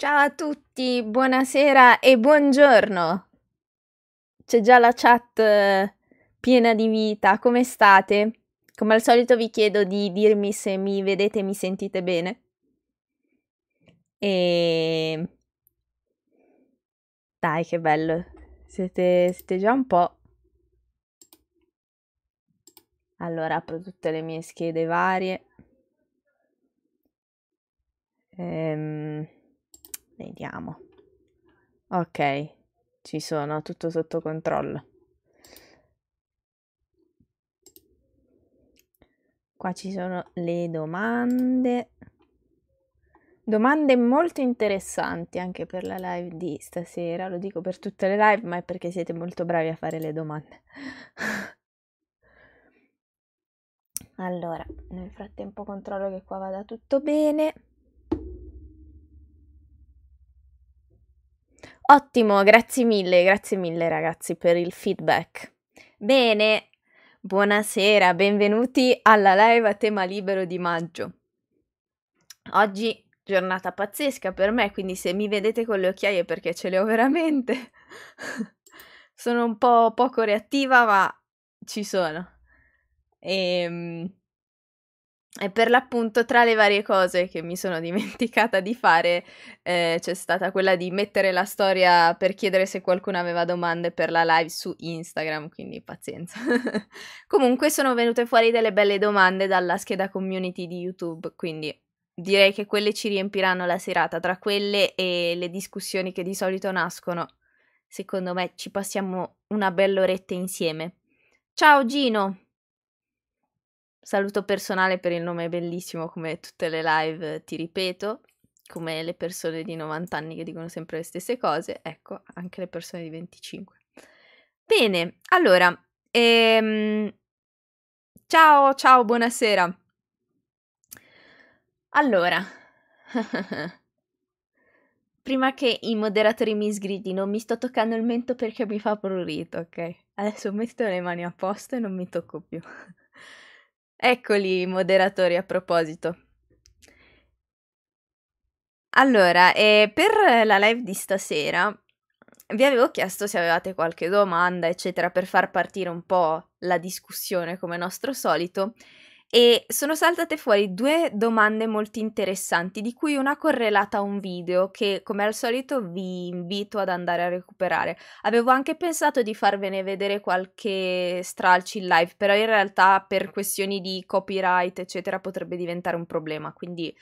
Ciao a tutti, buonasera e buongiorno. C'è già la chat eh, piena di vita, come state? Come al solito vi chiedo di dirmi se mi vedete e mi sentite bene. E ehm, dai, che bello. Siete, siete già un po'. Allora, apro tutte le mie schede varie. Ehm Vediamo. Ok, ci sono, tutto sotto controllo. Qua ci sono le domande. Domande molto interessanti anche per la live di stasera, lo dico per tutte le live, ma è perché siete molto bravi a fare le domande. allora, nel frattempo controllo che qua vada tutto bene. Ottimo, grazie mille, grazie mille ragazzi per il feedback. Bene, buonasera, benvenuti alla live a tema libero di maggio. Oggi giornata pazzesca per me, quindi se mi vedete con le occhiaie perché ce le ho veramente. sono un po' poco reattiva, ma ci sono. Ehm... E per l'appunto, tra le varie cose che mi sono dimenticata di fare, eh, c'è stata quella di mettere la storia per chiedere se qualcuno aveva domande per la live su Instagram, quindi pazienza. Comunque sono venute fuori delle belle domande dalla scheda community di YouTube, quindi direi che quelle ci riempiranno la serata, tra quelle e le discussioni che di solito nascono. Secondo me ci passiamo una bella oretta insieme. Ciao Gino! Saluto personale per il nome bellissimo, come tutte le live eh, ti ripeto, come le persone di 90 anni che dicono sempre le stesse cose, ecco, anche le persone di 25. Bene, allora, ehm... ciao, ciao, buonasera. Allora, prima che i moderatori mi sgridino, mi sto toccando il mento perché mi fa prurito, ok? Adesso metto le mani a posto e non mi tocco più. Eccoli i moderatori a proposito. Allora, eh, per la live di stasera vi avevo chiesto se avevate qualche domanda, eccetera, per far partire un po' la discussione come nostro solito e sono saltate fuori due domande molto interessanti, di cui una correlata a un video che come al solito vi invito ad andare a recuperare. Avevo anche pensato di farvene vedere qualche stralci in live, però in realtà per questioni di copyright eccetera potrebbe diventare un problema, quindi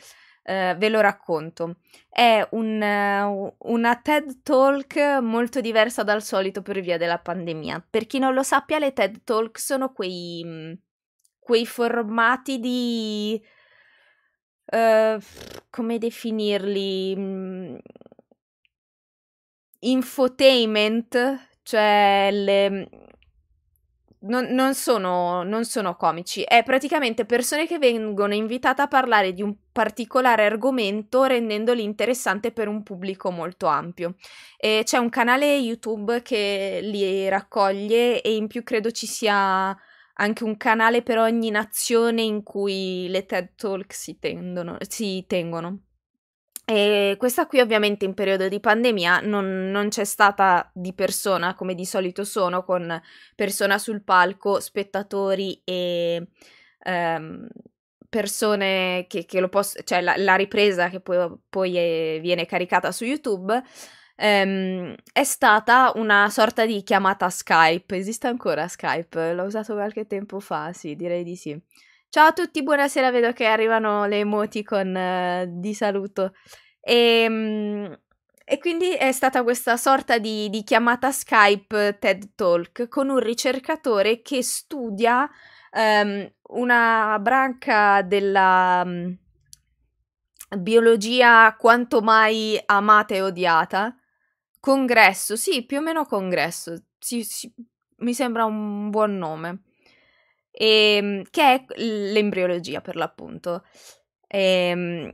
Uh, ve lo racconto. È un, eh, una TED Talk molto diversa dal solito per via della pandemia. Per chi non lo sappia, le TED Talk sono quei, mm, quei formati di... Uh, come definirli? Mm, infotainment, cioè le, mm, non, non, sono, non, sono, comici, è praticamente persone che vengono invitate a parlare di un particolare argomento rendendoli interessante per un pubblico molto ampio. E c'è un canale YouTube che li raccoglie e in più credo ci sia anche un canale per ogni nazione in cui le TED Talk si, tendono, si tengono. E questa qui ovviamente in periodo di pandemia non, non, c'è stata di persona come di solito sono, con persona sul palco, spettatori e ehm, persone che, che lo possono, cioè la, la, ripresa che poi, poi eh, è, viene caricata su YouTube ehm, è stata una sorta di chiamata Skype. Esiste ancora Skype? L'ho usato qualche tempo fa, sì, direi di sì. Ciao a tutti, buonasera, vedo che arrivano le emoticon eh, di saluto. E, ehm, e, quindi è stata questa sorta di, di, chiamata Skype TED Talk con un ricercatore che studia ehm, una branca della mh, mm, biologia quanto mai amata e odiata, Congresso, sì, più o meno congresso, sì, sì, mi sembra un buon nome, e, ehm, che è l'embriologia per l'appunto. E, ehm,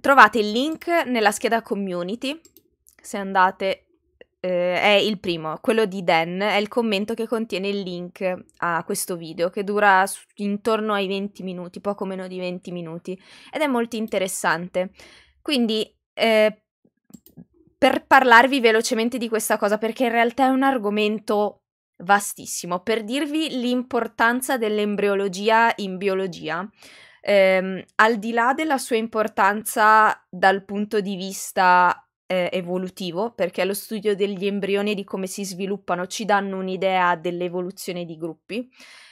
trovate il link nella scheda community, se andate, eh, è il primo, quello di Dan, è il commento che contiene il link a questo video, che dura intorno ai 20 minuti, poco meno di 20 minuti, ed è molto interessante. Quindi... Eh, per parlarvi velocemente di questa cosa, perché in realtà è un argomento vastissimo. Per dirvi l'importanza dell'embriologia in biologia, ehm, al di là della sua importanza dal punto di vista eh, evolutivo, perché lo studio degli embrioni e di come si sviluppano ci danno un'idea dell'evoluzione di gruppi,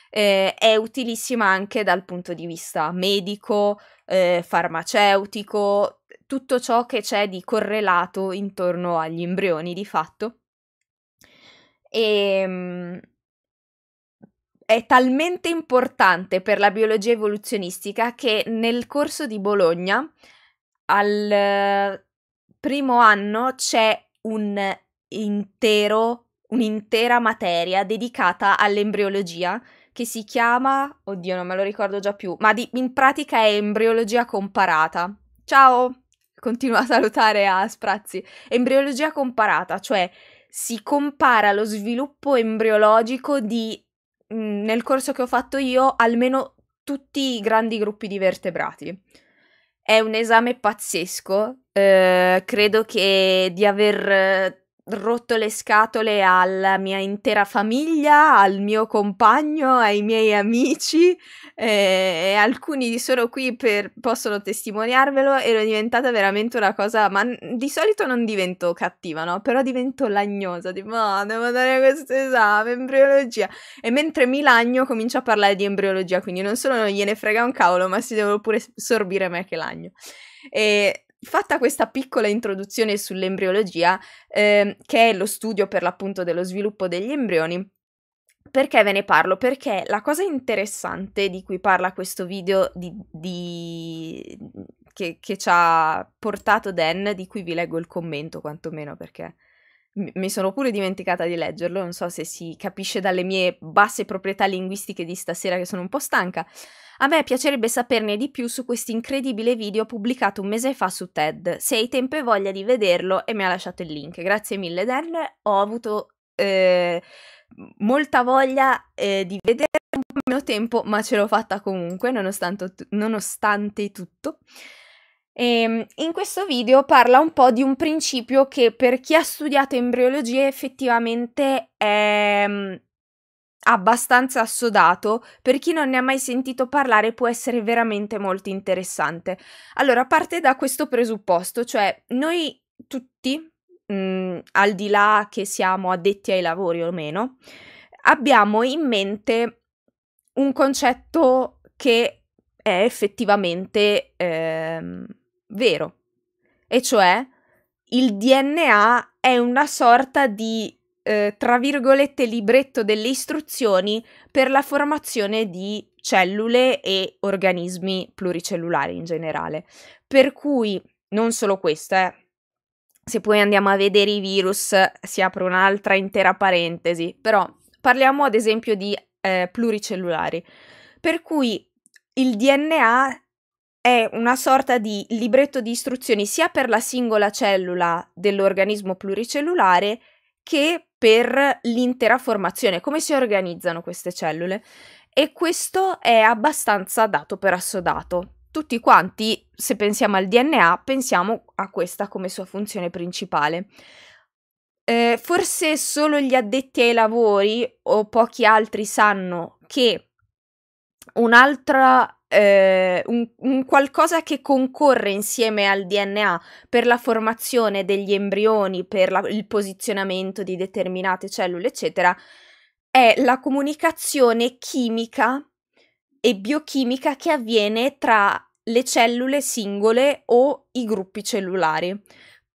eh, è utilissima anche dal punto di vista medico, eh, farmaceutico, tutto ciò che c'è di correlato intorno agli embrioni di fatto. E, ehm, è talmente importante per la biologia evoluzionistica che nel corso di Bologna al primo anno c'è un intero, un'intera materia dedicata all'embriologia che si chiama, oddio non me lo ricordo già più, ma di, in pratica è embriologia comparata. Ciao! continua a salutare a Sprazzi, embriologia comparata, cioè si compara lo sviluppo embriologico di, mm, nel corso che ho fatto io, almeno tutti i grandi gruppi di vertebrati. È un esame pazzesco, eh, credo che di aver rotto le scatole alla mia intera famiglia, al mio compagno, ai miei amici eh, e alcuni sono qui per possono testimoniarvelo, ero diventata veramente una cosa, ma di solito non divento cattiva, no? Però divento lagnosa, tipo oh, devo dare questo esame, embriologia e mentre mi lagno comincio a parlare di embriologia, quindi non solo non gliene frega un cavolo, ma si devono pure sorbire me che lagno. E Fatta questa piccola introduzione sull'embriologia, eh, che è lo studio per l'appunto dello sviluppo degli embrioni, perché ve ne parlo? Perché la cosa interessante di cui parla questo video di, di... Che, che ci ha portato Dan, di cui vi leggo il commento quantomeno perché mi sono pure dimenticata di leggerlo, non so se si capisce dalle mie basse proprietà linguistiche di stasera che sono un po' stanca. A me piacerebbe saperne di più su questo incredibile video pubblicato un mese fa su TED. Se hai tempo e voglia di vederlo e mi ha lasciato il link. Grazie mille Dan, ho avuto eh, molta voglia eh, di vedere un po' meno tempo, ma ce l'ho fatta comunque, nonostante, nonostante tutto. E ehm, in questo video parla un po' di un principio che per chi ha studiato embriologia effettivamente è mm, abbastanza assodato, per chi non ne ha mai sentito parlare può essere veramente molto interessante. Allora, parte da questo presupposto, cioè noi tutti, mh, mm, al di là che siamo addetti ai lavori o meno, abbiamo in mente un concetto che è effettivamente... Ehm, vero. E cioè il DNA è una sorta di, eh, tra virgolette, libretto delle istruzioni per la formazione di cellule e organismi pluricellulari in generale. Per cui, non solo questo, eh, se poi andiamo a vedere i virus si apre un'altra intera parentesi, però parliamo ad esempio di eh, pluricellulari. Per cui il DNA è una sorta di libretto di istruzioni sia per la singola cellula dell'organismo pluricellulare che per l'intera formazione, come si organizzano queste cellule. E questo è abbastanza dato per assodato. Tutti quanti, se pensiamo al DNA, pensiamo a questa come sua funzione principale. Eh, forse solo gli addetti ai lavori o pochi altri sanno che un'altra eh, un, un, qualcosa che concorre insieme al DNA per la formazione degli embrioni, per la, il posizionamento di determinate cellule, eccetera, è la comunicazione chimica e biochimica che avviene tra le cellule singole o i gruppi cellulari.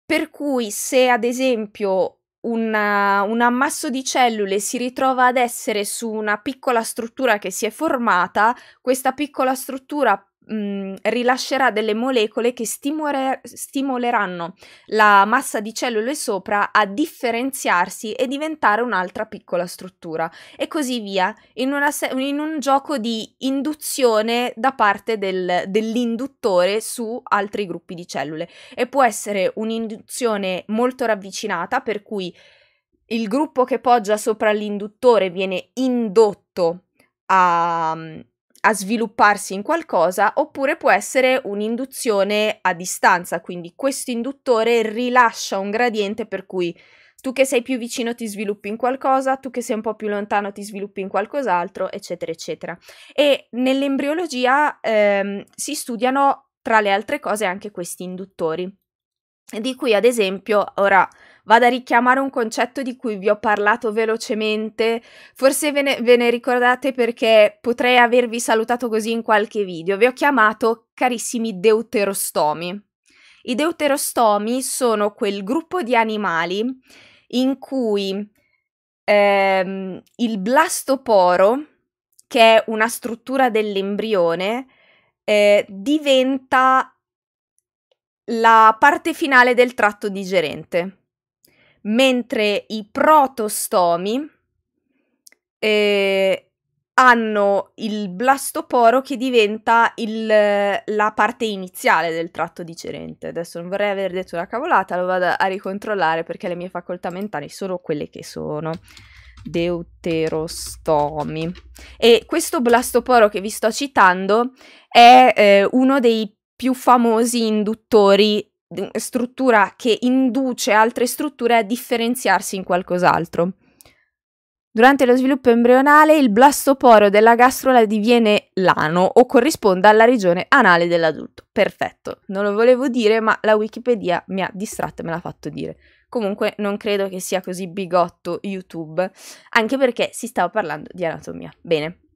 Per cui se ad esempio una, eh, un ammasso di cellule si ritrova ad essere su una piccola struttura che si è formata, questa piccola struttura mh, mm, rilascerà delle molecole che stimore- stimoleranno la massa di cellule sopra a differenziarsi e diventare un'altra piccola struttura e così via in, se- in un gioco di induzione da parte del, dell'induttore su altri gruppi di cellule e può essere un'induzione molto ravvicinata per cui il gruppo che poggia sopra l'induttore viene indotto a, mm, a svilupparsi in qualcosa oppure può essere un'induzione a distanza, quindi questo induttore rilascia un gradiente per cui tu che sei più vicino ti sviluppi in qualcosa, tu che sei un po' più lontano ti sviluppi in qualcos'altro, eccetera, eccetera. E nell'embriologia ehm, si studiano tra le altre cose anche questi induttori, di cui ad esempio, ora vado a richiamare un concetto di cui vi ho parlato velocemente, forse ve ne, ve ne ricordate perché potrei avervi salutato così in qualche video, vi ho chiamato carissimi deuterostomi. I deuterostomi sono quel gruppo di animali in cui ehm, il blastoporo, che è una struttura dell'embrione, eh, diventa la parte finale del tratto digerente mentre i protostomi eh, hanno il blastoporo che diventa il, la parte iniziale del tratto digerente. Adesso non vorrei aver detto una cavolata, lo vado a ricontrollare perché le mie facoltà mentali sono quelle che sono. Deuterostomi. E questo blastoporo che vi sto citando è eh, uno dei più famosi induttori struttura che induce altre strutture a differenziarsi in qualcos'altro. Durante lo sviluppo embrionale il blastoporo della gastrola diviene l'ano o corrisponde alla regione anale dell'adulto. Perfetto, non lo volevo dire ma la Wikipedia mi ha distratto e me l'ha fatto dire. Comunque non credo che sia così bigotto YouTube, anche perché si stava parlando di anatomia. Bene,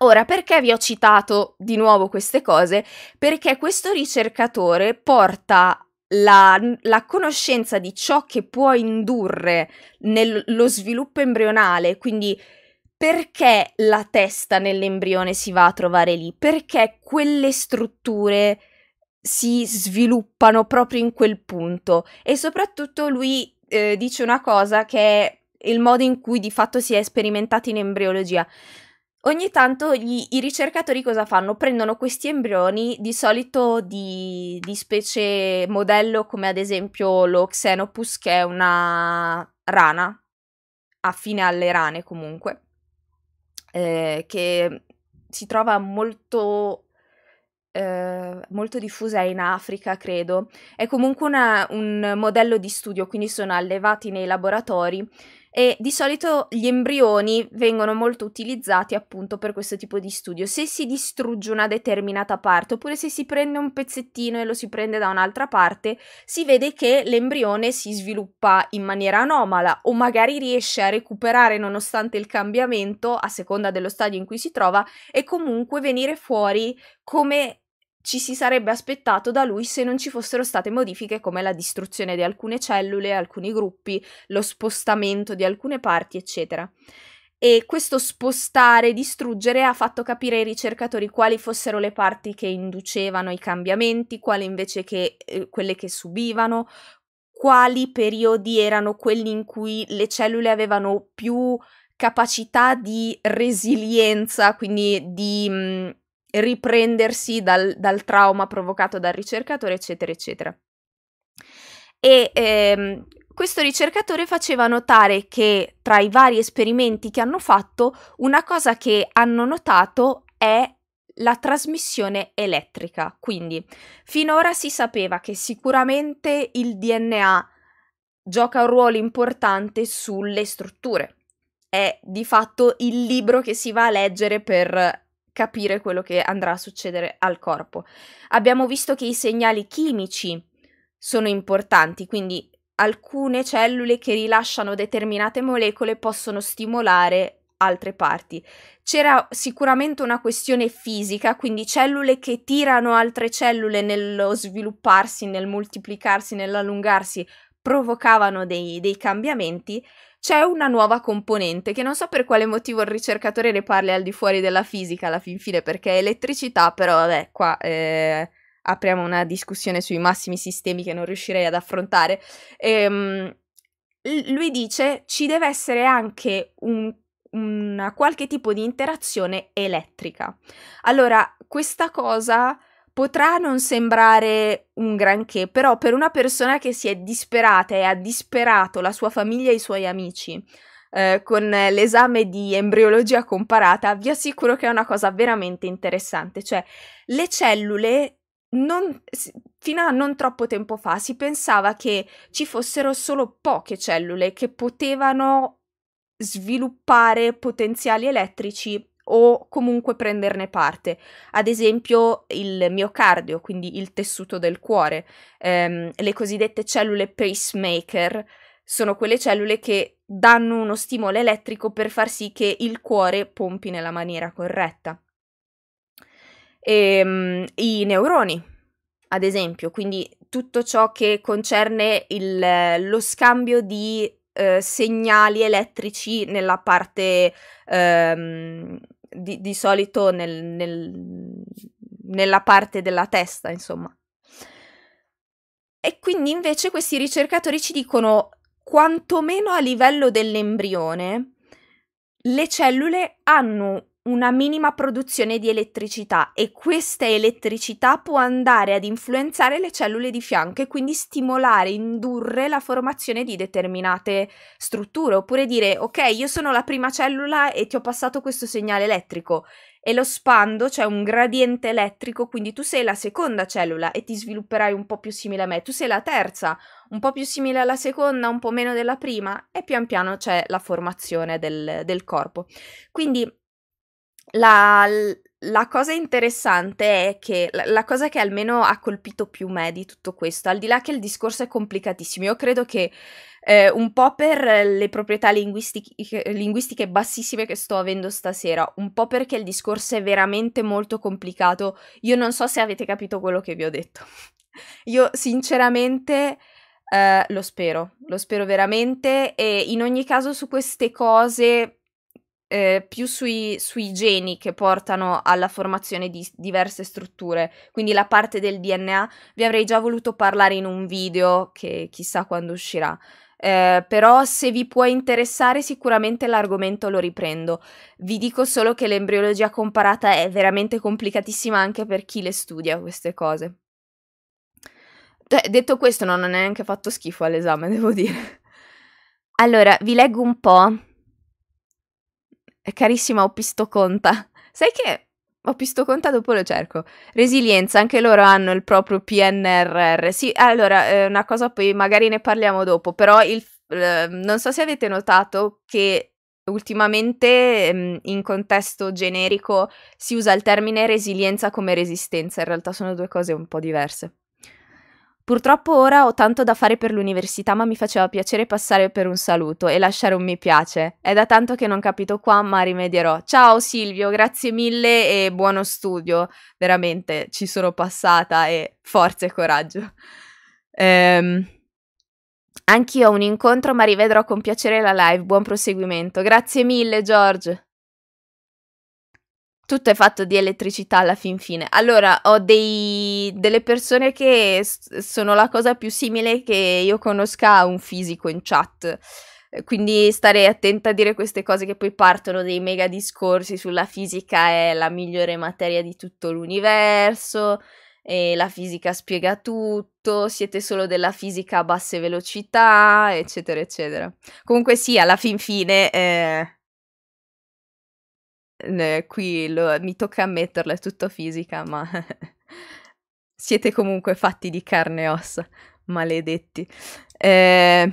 Ora, perché vi ho citato di nuovo queste cose? Perché questo ricercatore porta la, la, conoscenza di ciò che può indurre nello sviluppo embrionale, quindi perché la testa nell'embrione si va a trovare lì, perché quelle strutture si sviluppano proprio in quel punto e soprattutto lui eh, dice una cosa che è il modo in cui di fatto si è sperimentati in embriologia ogni tanto gli, i ricercatori cosa fanno? Prendono questi embrioni di solito di, di specie modello come ad esempio lo Xenopus che è una rana, affine alle rane comunque, eh, che si trova molto, eh, molto diffusa in Africa, credo. È comunque una, un modello di studio, quindi sono allevati nei laboratori e di solito gli embrioni vengono molto utilizzati appunto per questo tipo di studio. Se si distrugge una determinata parte oppure se si prende un pezzettino e lo si prende da un'altra parte, si vede che l'embrione si sviluppa in maniera anomala o magari riesce a recuperare nonostante il cambiamento a seconda dello stadio in cui si trova e comunque venire fuori come ci si sarebbe aspettato da lui se non ci fossero state modifiche come la distruzione di alcune cellule, alcuni gruppi, lo spostamento di alcune parti, eccetera. E questo spostare, distruggere ha fatto capire ai ricercatori quali fossero le parti che inducevano i cambiamenti, quali invece che eh, quelle che subivano, quali periodi erano quelli in cui le cellule avevano più capacità di resilienza, quindi di mh, mm, riprendersi dal, dal trauma provocato dal ricercatore, eccetera, eccetera. E ehm, questo ricercatore faceva notare che tra i vari esperimenti che hanno fatto, una cosa che hanno notato è la trasmissione elettrica. Quindi finora si sapeva che sicuramente il DNA gioca un ruolo importante sulle strutture. È di fatto il libro che si va a leggere per capire quello che andrà a succedere al corpo. Abbiamo visto che i segnali chimici sono importanti, quindi alcune cellule che rilasciano determinate molecole possono stimolare altre parti. C'era sicuramente una questione fisica, quindi cellule che tirano altre cellule nello svilupparsi, nel moltiplicarsi, nell'allungarsi, provocavano dei, dei cambiamenti, c'è una nuova componente che non so per quale motivo il ricercatore ne parli al di fuori della fisica alla fin fine perché è elettricità, però vabbè, qua eh, apriamo una discussione sui massimi sistemi che non riuscirei ad affrontare. Ehm, lui dice ci deve essere anche un una qualche tipo di interazione elettrica. Allora, questa cosa Potrà non sembrare un granché, però per una persona che si è disperata e ha disperato la sua famiglia e i suoi amici eh, con l'esame di embriologia comparata, vi assicuro che è una cosa veramente interessante. Cioè, le cellule non, fino a non troppo tempo fa si pensava che ci fossero solo poche cellule che potevano sviluppare potenziali elettrici o comunque prenderne parte. Ad esempio il miocardio, quindi il tessuto del cuore, ehm, le cosiddette cellule pacemaker sono quelle cellule che danno uno stimolo elettrico per far sì che il cuore pompi nella maniera corretta. E, um, I neuroni, ad esempio, quindi tutto ciò che concerne il, lo scambio di eh, segnali elettrici nella parte ehm, di, di solito nel, nel, nella parte della testa, insomma. E quindi invece questi ricercatori ci dicono, quantomeno a livello dell'embrione, le cellule hanno una minima produzione di elettricità e questa elettricità può andare ad influenzare le cellule di fianco e quindi stimolare, indurre la formazione di determinate strutture oppure dire ok io sono la prima cellula e ti ho passato questo segnale elettrico e lo spando, c'è cioè un gradiente elettrico, quindi tu sei la seconda cellula e ti svilupperai un po' più simile a me, tu sei la terza, un po' più simile alla seconda, un po' meno della prima e pian piano c'è la formazione del, del corpo. Quindi la, la cosa interessante è che la, cosa che almeno ha colpito più me di tutto questo, al di là che il discorso è complicatissimo, io credo che eh, un po' per le proprietà linguistiche, linguistiche bassissime che sto avendo stasera, un po' perché il discorso è veramente molto complicato, io non so se avete capito quello che vi ho detto. Io sinceramente... Uh, lo spero, lo spero veramente e in ogni caso su queste cose eh, più sui, sui, geni che portano alla formazione di diverse strutture, quindi la parte del DNA, vi avrei già voluto parlare in un video che chissà quando uscirà. Eh, però se vi può interessare sicuramente l'argomento lo riprendo. Vi dico solo che l'embriologia comparata è veramente complicatissima anche per chi le studia queste cose. D- detto questo non ho neanche fatto schifo all'esame, devo dire. Allora, vi leggo un po' Eh, carissima, ho pisto conta. Sai che ho pisto conta, dopo lo cerco. Resilienza, anche loro hanno il proprio PNRR. Sì, allora, eh, una cosa poi magari ne parliamo dopo, però il, non so se avete notato che ultimamente ehm, in contesto generico si usa il termine resilienza come resistenza, in realtà sono due cose un po' diverse. Purtroppo ora ho tanto da fare per l'università, ma mi faceva piacere passare per un saluto e lasciare un mi piace. È da tanto che non capito qua, ma rimedierò. Ciao Silvio, grazie mille e buono studio. Veramente ci sono passata e forza e coraggio. Ehm. Anch'io ho un incontro, ma rivedrò con piacere la live. Buon proseguimento. Grazie mille, George. Tutto è fatto di elettricità alla fin fine. Allora, ho dei, delle persone che sono la cosa più simile che io conosca a un fisico in chat. Eh, quindi stare attenta a dire queste cose che poi partono dei mega discorsi sulla fisica è la migliore materia di tutto l'universo, la fisica spiega tutto, siete solo della fisica a basse velocità, eccetera, eccetera. Comunque sì, alla fin fine... Eh qui lo, mi tocca ammetterlo, è tutto fisica, ma siete comunque fatti di carne e ossa, maledetti. Eh,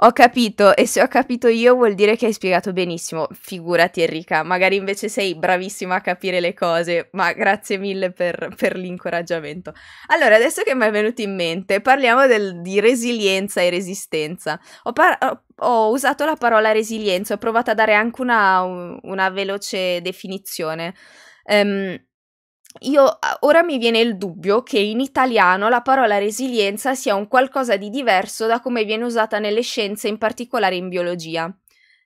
ho capito, e se ho capito io vuol dire che hai spiegato benissimo. Figurati Enrica, magari invece sei bravissima a capire le cose, ma grazie mille per, per l'incoraggiamento. Allora, adesso che mi è venuto in mente, parliamo del, di resilienza e resistenza. Ho, par- ho, usato la parola resilienza, ho provato a dare anche una, una veloce definizione. Um, io ora mi viene il dubbio che in italiano la parola resilienza sia un qualcosa di diverso da come viene usata nelle scienze, in particolare in biologia.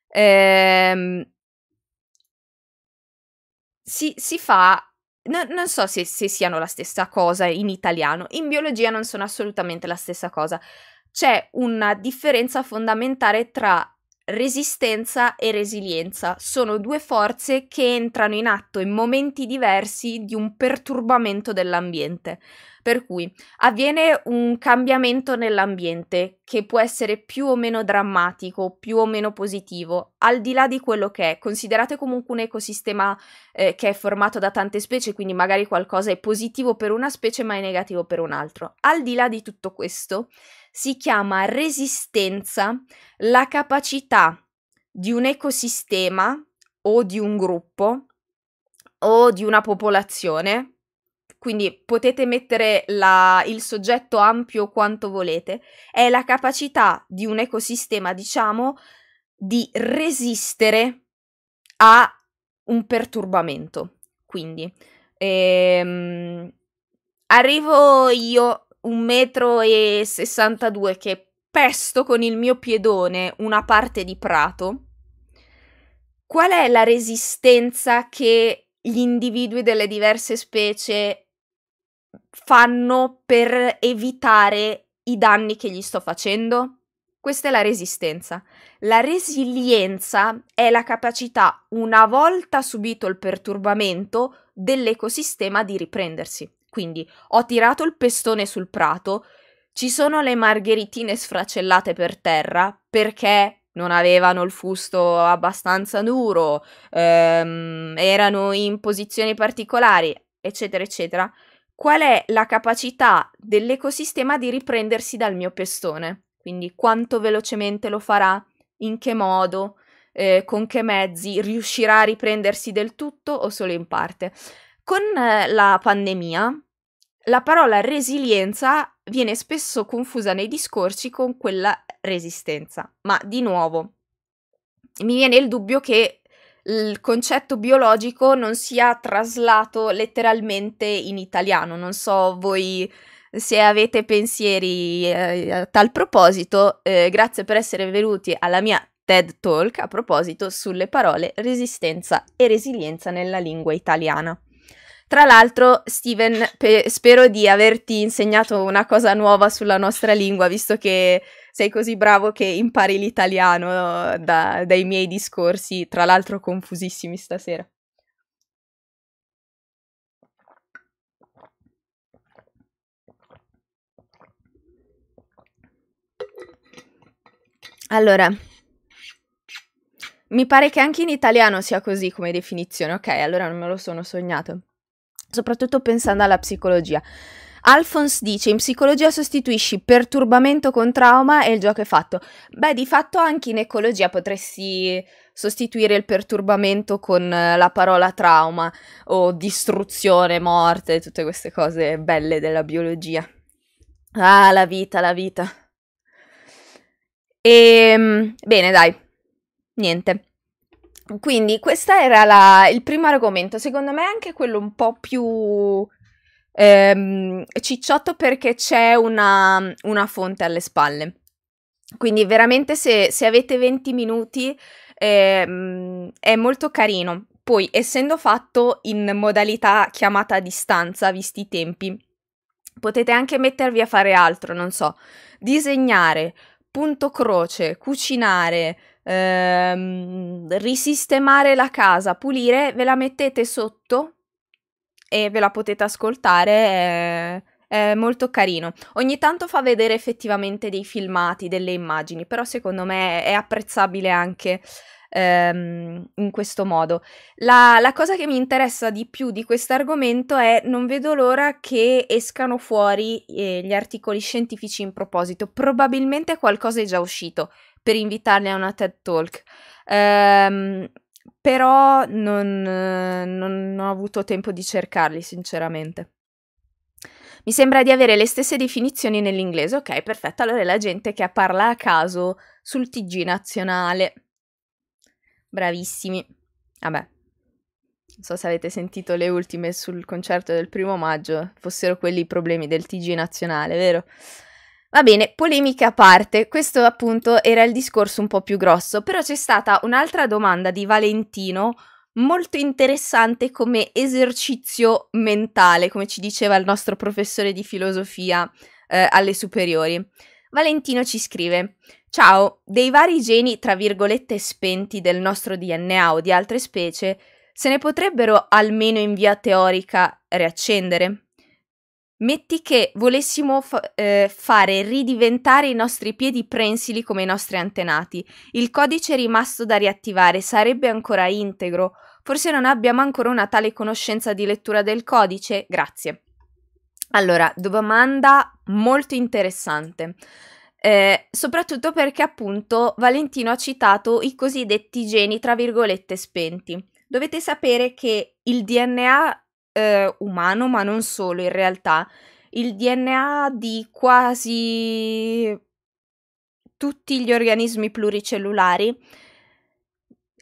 Ehm, si, si, fa. No, non so se, se siano la stessa cosa in italiano, in biologia non sono assolutamente la stessa cosa. C'è una differenza fondamentale tra Resistenza e resilienza sono due forze che entrano in atto in momenti diversi di un perturbamento dell'ambiente, per cui avviene un cambiamento nell'ambiente che può essere più o meno drammatico, più o meno positivo, al di là di quello che è. Considerate comunque un ecosistema eh, che è formato da tante specie, quindi magari qualcosa è positivo per una specie ma è negativo per un altro. Al di là di tutto questo, si chiama resistenza la capacità di un ecosistema o di un gruppo o di una popolazione, quindi potete mettere la, il soggetto ampio quanto volete, è la capacità di un ecosistema, diciamo, di resistere a un perturbamento. Quindi ehm, arrivo io 1,62 m che pesto con il mio piedone una parte di prato, qual è la resistenza che gli individui delle diverse specie fanno per evitare i danni che gli sto facendo? Questa è la resistenza. La resilienza è la capacità, una volta subito il perturbamento, dell'ecosistema di riprendersi. Quindi ho tirato il pestone sul prato, ci sono le margheritine sfracellate per terra perché non avevano il fusto abbastanza duro, ehm, erano in posizioni particolari, eccetera, eccetera. Qual è la capacità dell'ecosistema di riprendersi dal mio pestone? Quindi quanto velocemente lo farà, in che modo, eh, con che mezzi, riuscirà a riprendersi del tutto o solo in parte? Con eh, la pandemia, la parola resilienza viene spesso confusa nei discorsi con quella resistenza, ma di nuovo mi viene il dubbio che il concetto biologico non sia traslato letteralmente in italiano, non so voi se avete pensieri eh, a tal proposito, eh, grazie per essere venuti alla mia TED Talk a proposito sulle parole resistenza e resilienza nella lingua italiana. Tra l'altro, Steven, pe- spero di averti insegnato una cosa nuova sulla nostra lingua, visto che sei così bravo che impari l'italiano eh, da- dai miei discorsi, tra l'altro confusissimi stasera. Allora, mi pare che anche in italiano sia così come definizione, ok? Allora non me lo sono sognato soprattutto pensando alla psicologia. Alphonse dice in psicologia sostituisci perturbamento con trauma e il gioco è fatto. Beh, di fatto anche in ecologia potresti sostituire il perturbamento con eh, la parola trauma o distruzione, morte, tutte queste cose belle della biologia. Ah, la vita, la vita. E ehm, bene, dai. Niente. Quindi questo era la, il primo argomento, secondo me anche quello un po' più ehm, cicciotto perché c'è una, una, fonte alle spalle. Quindi veramente se, se avete 20 minuti ehm, è molto carino. Poi essendo fatto in modalità chiamata a distanza, visti i tempi, potete anche mettervi a fare altro, non so, disegnare, punto croce, cucinare, ehm, risistemare la casa, pulire, ve la mettete sotto e ve la potete ascoltare. È, è molto carino. Ogni tanto fa vedere effettivamente dei filmati, delle immagini, però secondo me è apprezzabile anche ehm, in questo modo. La, la, cosa che mi interessa di più di questo argomento è non vedo l'ora che escano fuori eh, gli articoli scientifici in proposito. Probabilmente qualcosa è già uscito, per invitarli a una TED Talk. Um, però non, non, ho avuto tempo di cercarli, sinceramente. Mi sembra di avere le stesse definizioni nell'inglese. Ok, perfetto. Allora è la gente che parla a caso sul TG nazionale. Bravissimi. Vabbè. Non so se avete sentito le ultime sul concerto del primo maggio, fossero quelli i problemi del TG nazionale, vero? Va bene, polemiche a parte, questo appunto era il discorso un po' più grosso, però c'è stata un'altra domanda di Valentino molto interessante come esercizio mentale, come ci diceva il nostro professore di filosofia eh, alle superiori. Valentino ci scrive: Ciao, dei vari geni tra virgolette spenti del nostro DNA o di altre specie, se ne potrebbero almeno in via teorica riaccendere? Metti che volessimo fa- eh, fare ridiventare i nostri piedi prensili come i nostri antenati. Il codice rimasto da riattivare sarebbe ancora integro. Forse non abbiamo ancora una tale conoscenza di lettura del codice? Grazie. Allora, domanda molto interessante. Eh, soprattutto perché appunto Valentino ha citato i cosiddetti geni tra virgolette spenti. Dovete sapere che il DNA eh, umano, ma non solo in realtà, il DNA di quasi tutti gli organismi pluricellulari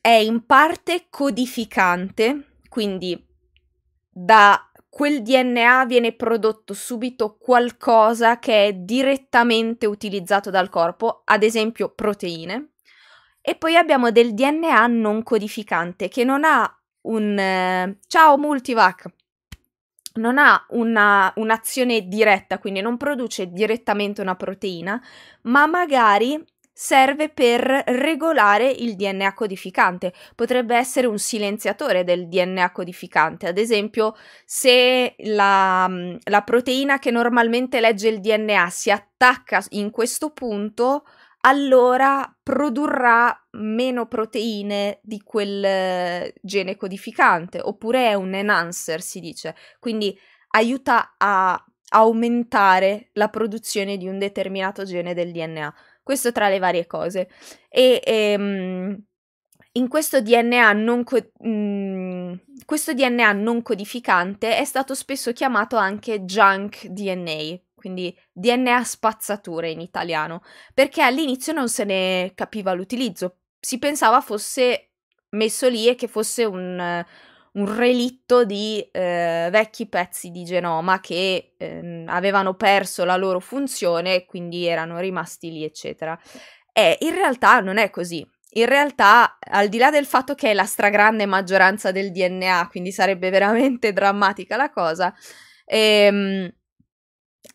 è in parte codificante, quindi da quel DNA viene prodotto subito qualcosa che è direttamente utilizzato dal corpo, ad esempio proteine. E poi abbiamo del DNA non codificante che non ha un eh, ciao multivac, non ha una, un'azione diretta, quindi non produce direttamente una proteina, ma magari serve per regolare il DNA codificante. Potrebbe essere un silenziatore del DNA codificante. Ad esempio, se la, la proteina che normalmente legge il DNA si attacca in questo punto, allora produrrà meno proteine di quel gene codificante, oppure è un enhancer, si dice, quindi aiuta a aumentare la produzione di un determinato gene del DNA. Questo tra le varie cose. E ehm, in questo DNA non, co- mh, mm, questo DNA non codificante è stato spesso chiamato anche junk DNA quindi DNA spazzature in italiano, perché all'inizio non se ne capiva l'utilizzo, si pensava fosse messo lì e che fosse un, un relitto di eh, vecchi pezzi di genoma che eh, avevano perso la loro funzione e quindi erano rimasti lì, eccetera. E in realtà non è così. In realtà, al di là del fatto che è la stragrande maggioranza del DNA, quindi sarebbe veramente drammatica la cosa, ehm,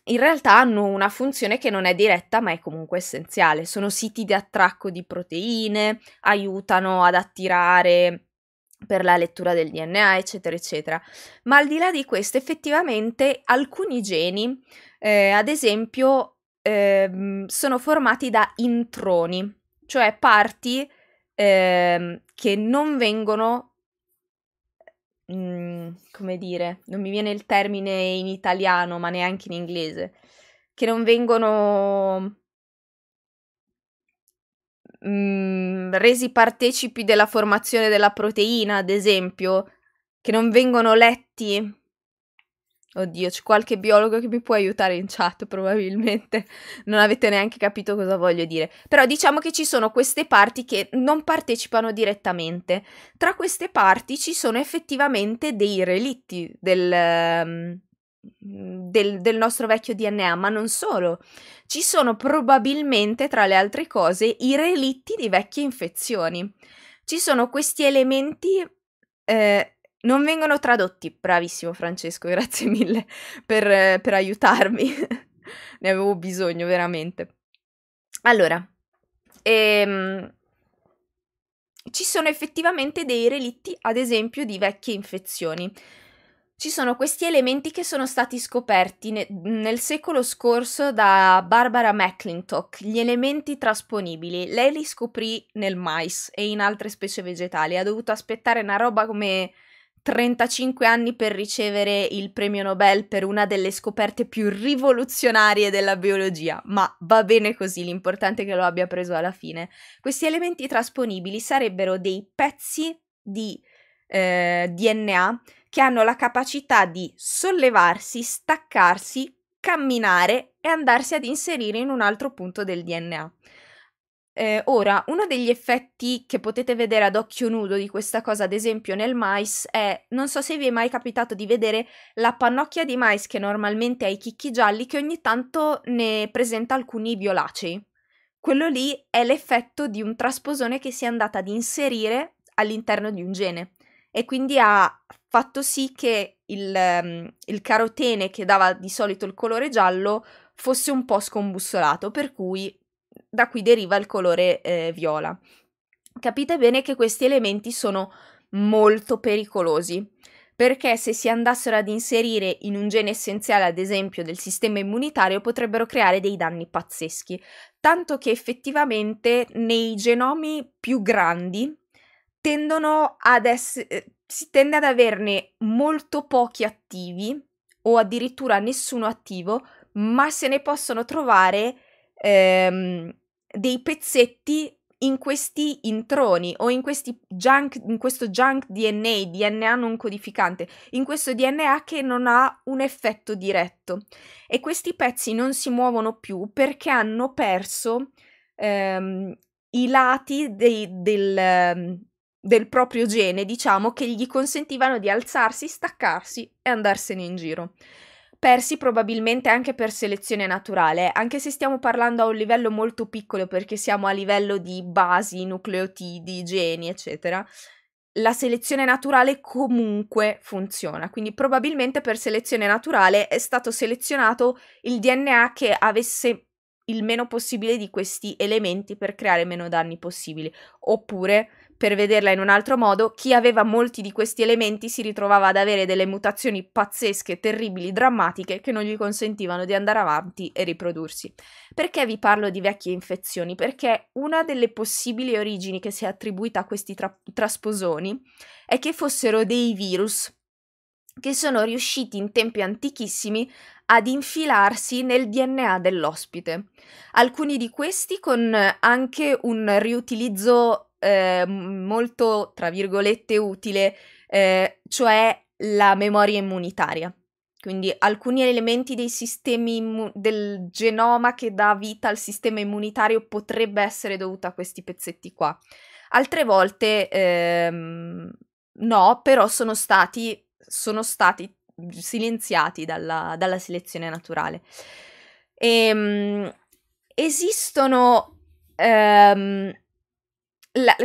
in realtà hanno una funzione che non è diretta ma è comunque essenziale. Sono siti di attracco di proteine, aiutano ad attirare per la lettura del DNA, eccetera, eccetera. Ma al di là di questo, effettivamente alcuni geni, eh, ad esempio, eh, sono formati da introni, cioè parti eh, che non vengono... Mh, mm, come dire, non mi viene il termine in italiano, ma neanche in inglese, che non vengono mm, resi partecipi della formazione della proteina, ad esempio, che non vengono letti Oddio, c'è qualche biologo che mi può aiutare in chat probabilmente. Non avete neanche capito cosa voglio dire. Però diciamo che ci sono queste parti che non partecipano direttamente. Tra queste parti ci sono effettivamente dei relitti del, ehm, del, del nostro vecchio DNA, ma non solo. Ci sono probabilmente, tra le altre cose, i relitti di vecchie infezioni. Ci sono questi elementi eh, non vengono tradotti, bravissimo Francesco, grazie mille per, per aiutarmi, ne avevo bisogno veramente. Allora, ehm, ci sono effettivamente dei relitti, ad esempio, di vecchie infezioni. Ci sono questi elementi che sono stati scoperti ne- nel secolo scorso da Barbara McClintock, gli elementi trasponibili. Lei li scoprì nel mais e in altre specie vegetali, ha dovuto aspettare una roba come 35 anni per ricevere il premio Nobel per una delle scoperte più rivoluzionarie della biologia, ma va bene così, l'importante è che lo abbia preso alla fine. Questi elementi trasponibili sarebbero dei pezzi di eh, DNA che hanno la capacità di sollevarsi, staccarsi, camminare e andarsi ad inserire in un altro punto del DNA. Eh, ora, uno degli effetti che potete vedere ad occhio nudo di questa cosa, ad esempio nel mais, è, non so se vi è mai capitato di vedere la pannocchia di mais che normalmente ha i chicchi gialli, che ogni tanto ne presenta alcuni violacei. Quello lì è l'effetto di un trasposone che si è andata ad inserire all'interno di un gene e quindi ha fatto sì che il, um, il carotene che dava di solito il colore giallo fosse un po' scombussolato, per cui da qui deriva il colore eh, viola. Capite bene che questi elementi sono molto pericolosi, perché se si andassero ad inserire in un gene essenziale, ad esempio, del sistema immunitario, potrebbero creare dei danni pazzeschi, tanto che effettivamente nei genomi più grandi tendono ad essere eh, si tende ad averne molto pochi attivi o addirittura nessuno attivo, ma se ne possono trovare ehm, dei pezzetti in questi introni o in, junk, in questo junk DNA, DNA non codificante, in questo DNA che non ha un effetto diretto. E questi pezzi non si muovono più perché hanno perso ehm, i lati dei, del, ehm, del proprio gene, diciamo, che gli consentivano di alzarsi, staccarsi e andarsene in giro persi probabilmente anche per selezione naturale, anche se stiamo parlando a un livello molto piccolo perché siamo a livello di basi, nucleotidi, geni, eccetera. La selezione naturale comunque funziona, quindi probabilmente per selezione naturale è stato selezionato il DNA che avesse il meno possibile di questi elementi per creare meno danni possibili, oppure per vederla in un altro modo, chi aveva molti di questi elementi si ritrovava ad avere delle mutazioni pazzesche, terribili, drammatiche che non gli consentivano di andare avanti e riprodursi. Perché vi parlo di vecchie infezioni? Perché una delle possibili origini che si è attribuita a questi tra- trasposoni è che fossero dei virus che sono riusciti in tempi antichissimi ad infilarsi nel DNA dell'ospite. Alcuni di questi con anche un riutilizzo Ehm, molto, tra virgolette, utile, eh, cioè la memoria immunitaria. Quindi alcuni elementi dei sistemi immu- del genoma che dà vita al sistema immunitario potrebbe essere dovuto a questi pezzetti qua. Altre volte ehm, no, però sono stati, sono stati silenziati dalla, dalla, selezione naturale. E, ehm, esistono ehm,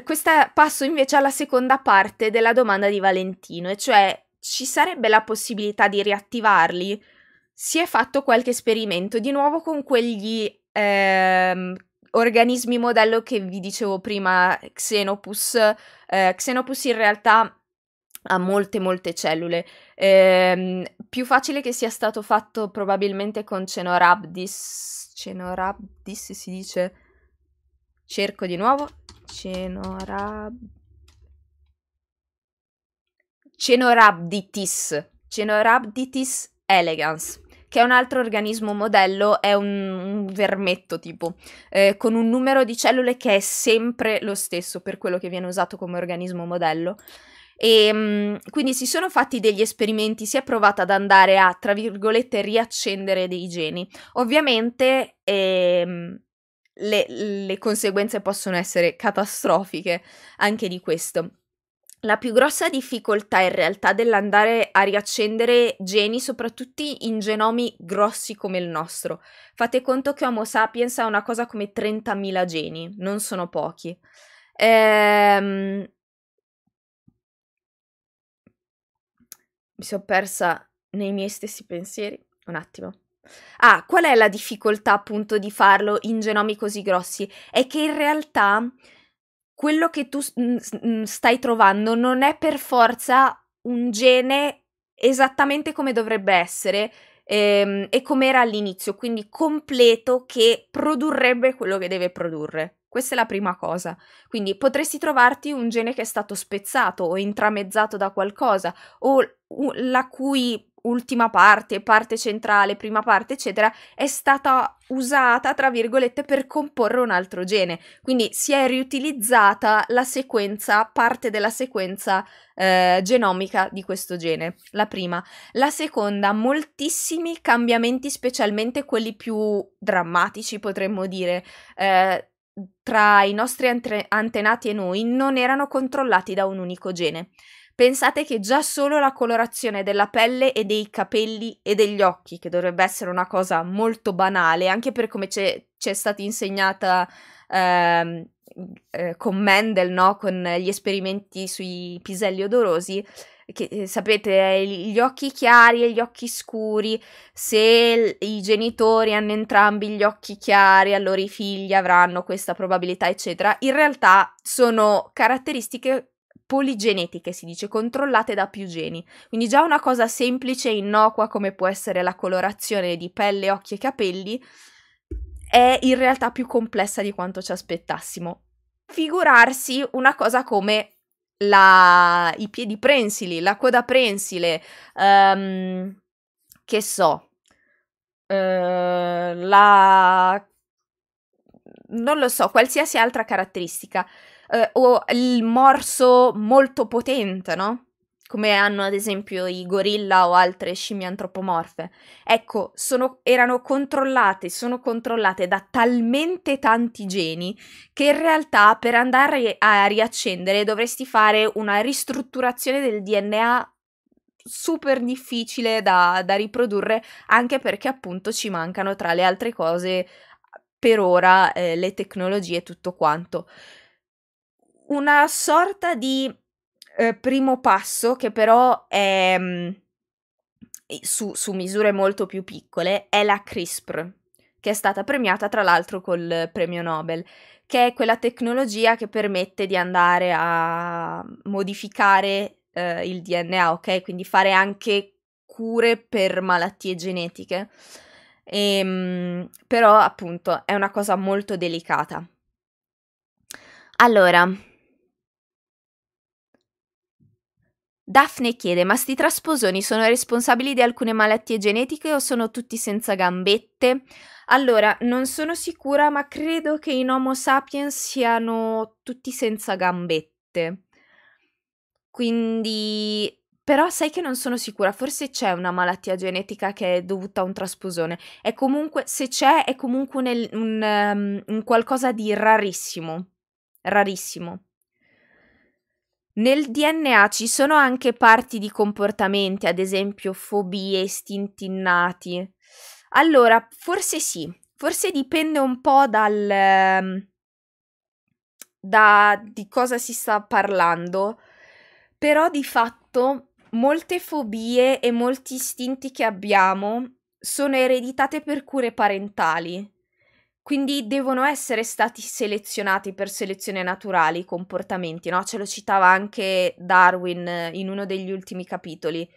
questo passo invece alla seconda parte della domanda di Valentino, e cioè ci sarebbe la possibilità di riattivarli? Si è fatto qualche esperimento di nuovo con quegli eh, organismi modello che vi dicevo prima, Xenopus. Eh, Xenopus in realtà ha molte molte cellule. Eh, più facile che sia stato fatto probabilmente con Cenorabdis. Cenorabdis si dice. Cerco di nuovo. Cenorab... Cenorabditis. Cenorabditis elegans, che è un altro organismo modello, è un, un vermetto tipo, eh, con un numero di cellule che è sempre lo stesso per quello che viene usato come organismo modello. E ehm, mh, quindi si sono fatti degli esperimenti, si è provato ad andare a, tra virgolette, riaccendere dei geni. Ovviamente ehm, le, le conseguenze possono essere catastrofiche anche di questo. La più grossa difficoltà in realtà dell'andare a riaccendere geni, soprattutto in genomi grossi come il nostro. Fate conto che Homo sapiens ha una cosa come 30.000 geni, non sono pochi. Ehm... Mi sono persa nei miei stessi pensieri. Un attimo. Ah, qual è la difficoltà appunto di farlo in genomi così grossi? È che in realtà quello che tu mm, mm, stai trovando non è per forza un gene esattamente come dovrebbe essere ehm, e come era all'inizio, quindi completo che produrrebbe quello che deve produrre. Questa è la prima cosa. Quindi potresti trovarti un gene che è stato spezzato o intramezzato da qualcosa o la cui ultima parte, parte centrale, prima parte, eccetera, è stata usata, tra virgolette, per comporre un altro gene. Quindi si è riutilizzata la sequenza, parte della sequenza eh, genomica di questo gene, la prima. La seconda, moltissimi cambiamenti, specialmente quelli più drammatici, potremmo dire. Eh, tra i nostri antenati e noi non erano controllati da un unico gene. Pensate che già solo la colorazione della pelle e dei capelli e degli occhi, che dovrebbe essere una cosa molto banale, anche per come ci è stata insegnata ehm, eh, con Mendel, no? con gli esperimenti sui piselli odorosi, che eh, sapete, gli occhi chiari e gli occhi scuri, se i genitori hanno entrambi gli occhi chiari, allora i figli avranno questa probabilità, eccetera. In realtà sono caratteristiche poligenetiche, si dice, controllate da più geni. Quindi già una cosa semplice e innocua come può essere la colorazione di pelle, occhi e capelli è in realtà più complessa di quanto ci aspettassimo. Figurarsi una cosa come la... i piedi prensili, la coda prensile, um, che so, uh, la non lo so, qualsiasi altra caratteristica eh, o il morso molto potente, no? Come hanno ad esempio i gorilla o altre scimmie antropomorfe. Ecco, sono, erano controllate, sono controllate da talmente tanti geni che in realtà per andare a riaccendere dovresti fare una ristrutturazione del DNA super difficile da, da, riprodurre, anche perché appunto ci mancano tra le altre cose per ora eh, le tecnologie e tutto quanto una sorta di eh, primo passo che però è mm, su, su misure molto più piccole, è la CRISPR, che è stata premiata tra l'altro col premio Nobel, che è quella tecnologia che permette di andare a modificare eh, il DNA, ok? Quindi fare anche cure per malattie genetiche. E, ehm, però appunto è una cosa molto delicata. Allora, Daphne chiede: Ma sti trasposoni sono responsabili di alcune malattie genetiche o sono tutti senza gambette? Allora, non sono sicura, ma credo che in Homo sapiens siano tutti senza gambette. Quindi. Però sai che non sono sicura, forse c'è una malattia genetica che è dovuta a un trasposone. È comunque, se c'è, è comunque un, un, ehm, un qualcosa di rarissimo. Rarissimo. Nel DNA ci sono anche parti di comportamenti, ad esempio fobie, istinti innati. Allora, forse sì, forse dipende un po' dal ehm, da di cosa si sta parlando, però di fatto molte fobie e molti istinti che abbiamo sono ereditate per cure parentali. Quindi devono essere stati selezionati per selezione naturale i comportamenti, no? Ce lo citava anche Darwin eh, in uno degli ultimi capitoli.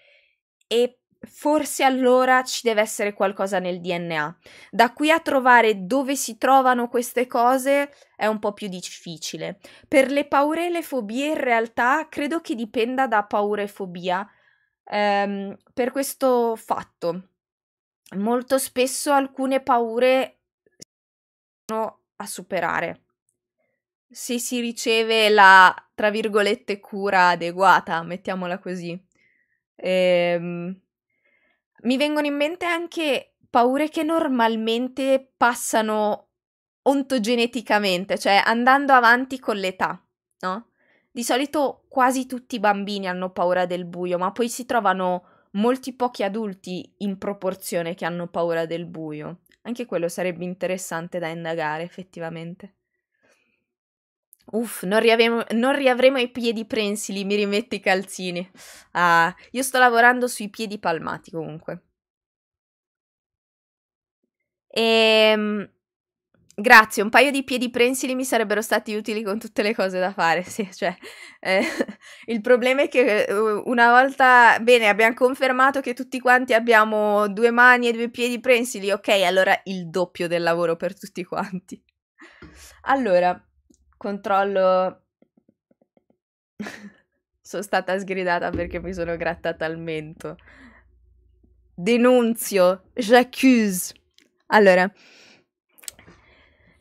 E forse allora ci deve essere qualcosa nel DNA. Da qui a trovare dove si trovano queste cose è un po' più difficile. Per le paure e le fobie in realtà credo che dipenda da paura e fobia ehm, per questo fatto. Molto spesso alcune paure a superare. Se si riceve la, tra virgolette, cura adeguata, mettiamola così. Ehm, mi vengono in mente anche paure che normalmente passano ontogeneticamente, cioè andando avanti con l'età, no? Di solito quasi tutti i bambini hanno paura del buio, ma poi si trovano molti pochi adulti in proporzione che hanno paura del buio. Anche quello sarebbe interessante da indagare effettivamente. Uff, non riavremo, non riavremo, i piedi prensili, mi rimetto i calzini. Ah, io sto lavorando sui piedi palmati comunque. Ehm, Grazie, un paio di piedi prensili mi sarebbero stati utili con tutte le cose da fare, sì, cioè, eh, il problema è che eh, una volta, bene, abbiamo confermato che tutti quanti abbiamo due mani e due piedi prensili, ok, allora il doppio del lavoro per tutti quanti. Allora, controllo... sono stata sgridata perché mi sono grattata al mento. Denunzio, j'accuse. Allora...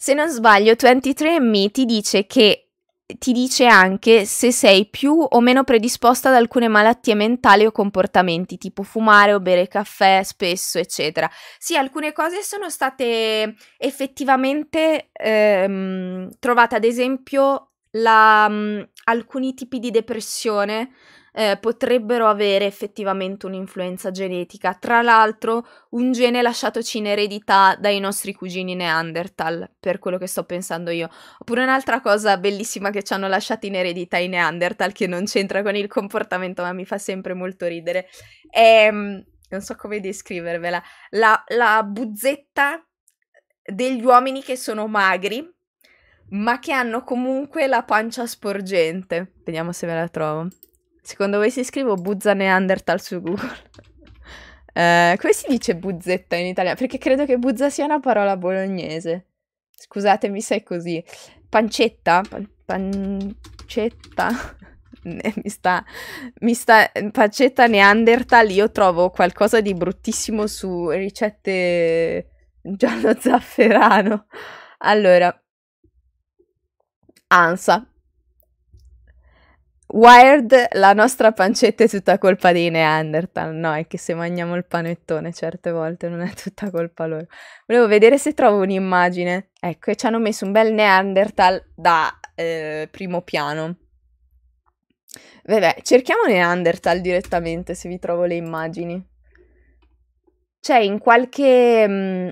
Se non sbaglio, 23andMe ti dice che ti dice anche se sei più o meno predisposta ad alcune malattie mentali o comportamenti, tipo fumare o bere caffè spesso, eccetera. Sì, alcune cose sono state effettivamente ehm, trovate, ad esempio, la, mh, mhmm, alcuni tipi di depressione eh, potrebbero avere effettivamente un'influenza genetica. Tra l'altro, un gene lasciatoci in eredità dai nostri cugini Neanderthal, per quello che sto pensando io. Oppure un'altra cosa bellissima che ci hanno lasciato in eredità i Neanderthal, che non c'entra con il comportamento, ma mi fa sempre molto ridere, è... Ehm, non so come descrivervela, la, la buzzetta degli uomini che sono magri, ma che hanno comunque la pancia sporgente. Vediamo se ve la trovo. Secondo voi se scrivo Buzza Neanderthal su Google? Uh, come si dice buzzetta in italiano? Perché credo che buzza sia una parola bolognese. Scusatemi se è così. Pancetta? Pan- pancetta? mi, sta, mi sta... Pancetta Neanderthal. Io trovo qualcosa di bruttissimo su ricette giallo zafferano. Allora... Ansa. Wired, la nostra pancetta è tutta colpa dei Neanderthal. No, è che se mangiamo il panettone certe volte non è tutta colpa loro. Volevo vedere se trovo un'immagine. Ecco, e ci hanno messo un bel Neanderthal da eh, primo piano. Vabbè, cerchiamo Neanderthal direttamente se vi trovo le immagini. C'è in qualche mh, mm,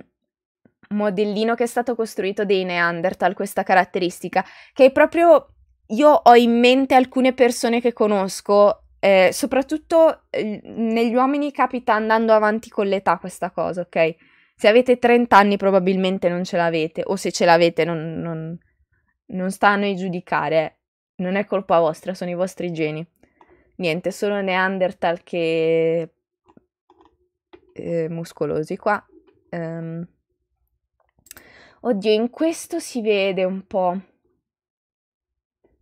modellino che è stato costruito dei Neanderthal questa caratteristica, che è proprio io ho in mente alcune persone che conosco, eh, soprattutto eh, negli uomini capita andando avanti con l'età questa cosa, ok? Se avete 30 anni probabilmente non ce l'avete, o se ce l'avete non, non, non sta a noi giudicare, non è colpa vostra, sono i vostri geni. Niente, sono Neanderthal che... Eh, muscolosi qua. Um... Oddio, in questo si vede un po'.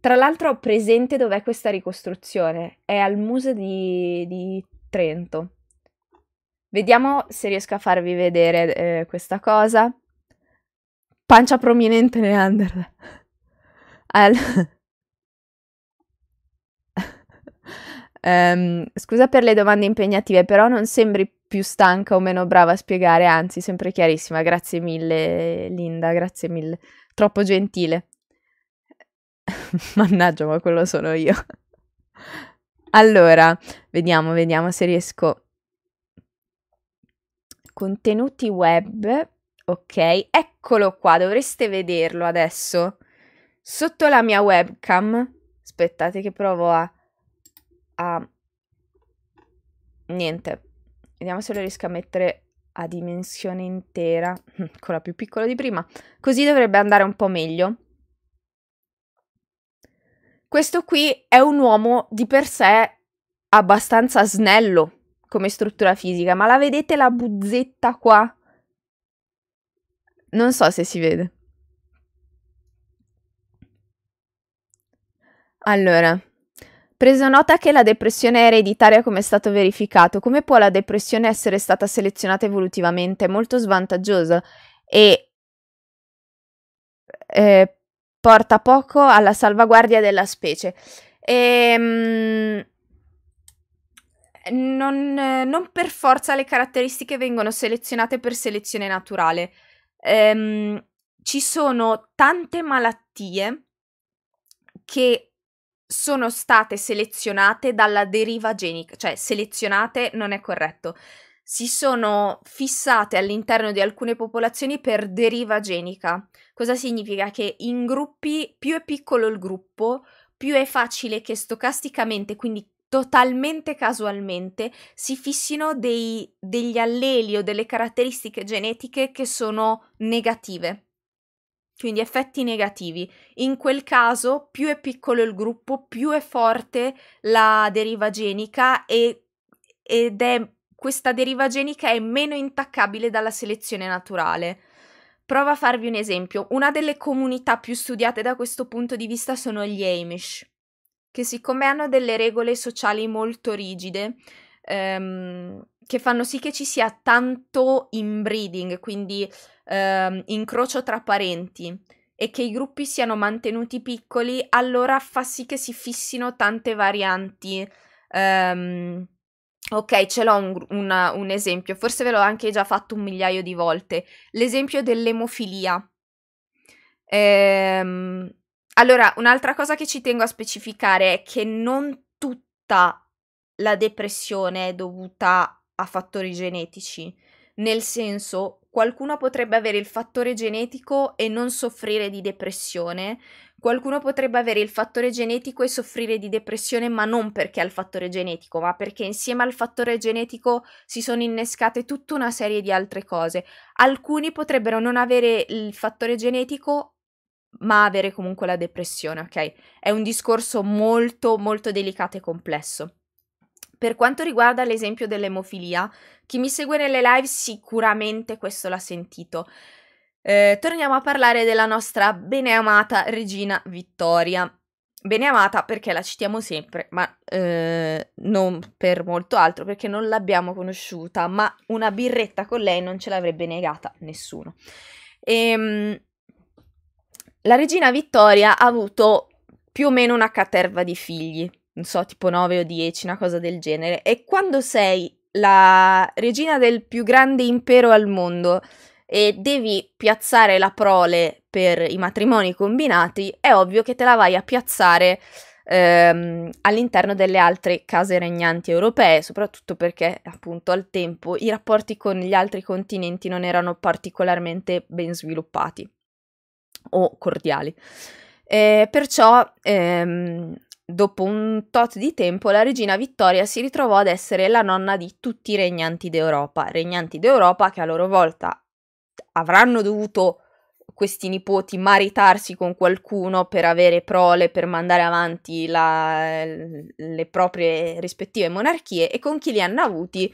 Tra l'altro presente dov'è questa ricostruzione, è al museo di, di Trento. Vediamo se riesco a farvi vedere eh, questa cosa. Pancia prominente Neander. Al... um, scusa per le domande impegnative, però non sembri più stanca o meno brava a spiegare, anzi, sempre chiarissima. Grazie mille, Linda, grazie mille. Troppo gentile. Mannaggia, ma quello sono io. Allora, vediamo, vediamo se riesco. Contenuti web. Ok, eccolo qua, dovreste vederlo adesso. Sotto la mia webcam. Aspettate che provo a... a... Niente. Vediamo se lo riesco a mettere a dimensione intera, ancora più piccola di prima. Così dovrebbe andare un po' meglio questo qui è un uomo di per sé abbastanza snello come struttura fisica, ma la vedete la buzzetta qua? Non so se si vede. Allora, preso nota che la depressione è ereditaria come è stato verificato, come può la depressione essere stata selezionata evolutivamente? È molto svantaggiosa e eh, porta poco alla salvaguardia della specie. Ehm, non, non, per forza le caratteristiche vengono selezionate per selezione naturale. Ehm, ci sono tante malattie che sono state selezionate dalla deriva genica, cioè selezionate non è corretto, si sono fissate all'interno di alcune popolazioni per deriva genica. Cosa significa? Che in gruppi più è piccolo il gruppo, più è facile che stocasticamente, quindi totalmente casualmente, si fissino dei, degli alleli o delle caratteristiche genetiche che sono negative quindi effetti negativi. In quel caso, più è piccolo il gruppo, più è forte la deriva genica e, ed è questa deriva genica è meno intaccabile dalla selezione naturale. Provo a farvi un esempio. Una delle comunità più studiate da questo punto di vista sono gli Amish, che siccome hanno delle regole sociali molto rigide, ehm, che fanno sì che ci sia tanto inbreeding, quindi ehm, incrocio tra parenti, e che i gruppi siano mantenuti piccoli, allora fa sì che si fissino tante varianti. Ehm, Ok, ce l'ho un, un, un esempio, forse ve l'ho anche già fatto un migliaio di volte. L'esempio dell'emofilia. Ehm, allora, un'altra cosa che ci tengo a specificare è che non tutta la depressione è dovuta a fattori genetici, nel senso qualcuno potrebbe avere il fattore genetico e non soffrire di depressione, qualcuno potrebbe avere il fattore genetico e soffrire di depressione, ma non perché ha il fattore genetico, ma perché insieme al fattore genetico si sono innescate tutta una serie di altre cose. Alcuni potrebbero non avere il fattore genetico, ma avere comunque la depressione, ok? È un discorso molto molto delicato e complesso. Per quanto riguarda l'esempio dell'emofilia, chi mi segue nelle live sicuramente questo l'ha sentito. Eh, torniamo a parlare della nostra beneamata regina Vittoria. Beneamata perché la citiamo sempre, ma eh, non per molto altro, perché non l'abbiamo conosciuta, ma una birretta con lei non ce l'avrebbe negata nessuno. E, ehm, la regina Vittoria ha avuto più o meno una caterva di figli non so, tipo 9 o 10, una cosa del genere. E quando sei la regina del più grande impero al mondo e devi piazzare la prole per i matrimoni combinati, è ovvio che te la vai a piazzare ehm, all'interno delle altre case regnanti europee, soprattutto perché appunto al tempo i rapporti con gli altri continenti non erano particolarmente ben sviluppati o cordiali. Eh, perciò ehm, Dopo un tot di tempo la regina Vittoria si ritrovò ad essere la nonna di tutti i regnanti d'Europa, regnanti d'Europa che a loro volta avranno dovuto questi nipoti maritarsi con qualcuno per avere prole, per mandare avanti la, le proprie rispettive monarchie e con chi li hanno avuti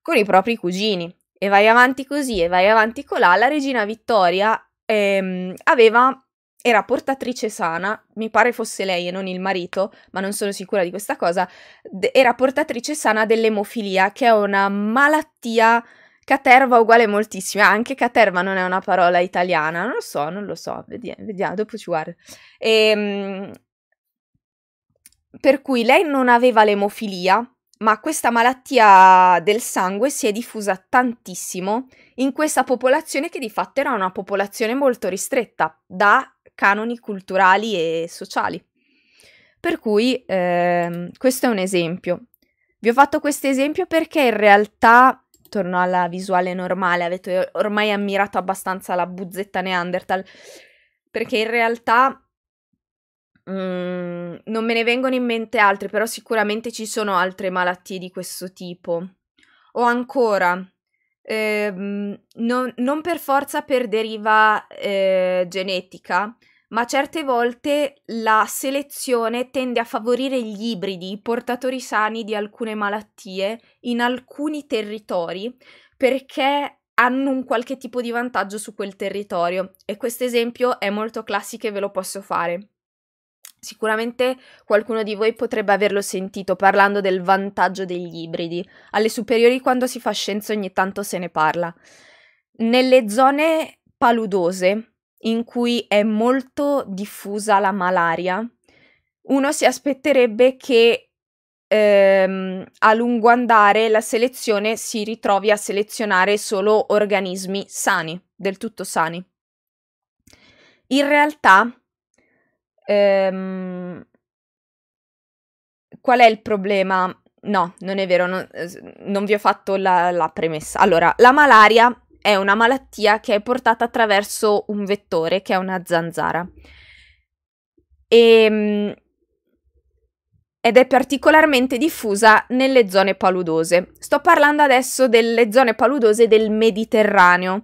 con i propri cugini. E vai avanti così e vai avanti colà, la regina Vittoria ehm, aveva era portatrice sana, mi pare fosse lei e non il marito, ma non sono sicura di questa cosa, era portatrice sana dell'emofilia, che è una malattia caterva uguale moltissima, anche caterva non è una parola italiana, non lo so, non lo so, vediamo, vediamo dopo ci guardo. E, ehm, per cui lei non aveva l'emofilia, ma questa malattia del sangue si è diffusa tantissimo in questa popolazione che di fatto era una popolazione molto ristretta da canoni culturali e sociali. Per cui ehm, questo è un esempio. Vi ho fatto questo esempio perché in realtà, torno alla visuale normale, avete ormai ammirato abbastanza la buzzetta Neanderthal, perché in realtà Mm, non me ne vengono in mente altri, però sicuramente ci sono altre malattie di questo tipo. O ancora, ehm, non, non, per forza per deriva eh, genetica, ma certe volte la selezione tende a favorire gli ibridi, i portatori sani di alcune malattie in alcuni territori perché hanno un qualche tipo di vantaggio su quel territorio e questo esempio è molto classico e ve lo posso fare. Sicuramente qualcuno di voi potrebbe averlo sentito parlando del vantaggio degli ibridi. Alle superiori quando si fa scienza ogni tanto se ne parla. Nelle zone paludose, in cui è molto diffusa la malaria, uno si aspetterebbe che ehm, a lungo andare la selezione si ritrovi a selezionare solo organismi sani, del tutto sani. In realtà, ehm, qual è il problema? No, non è vero, non, non vi ho fatto la, la premessa. Allora, la malaria è una malattia che è portata attraverso un vettore che è una zanzara. E, ehm, ed è particolarmente diffusa nelle zone paludose. Sto parlando adesso delle zone paludose del Mediterraneo,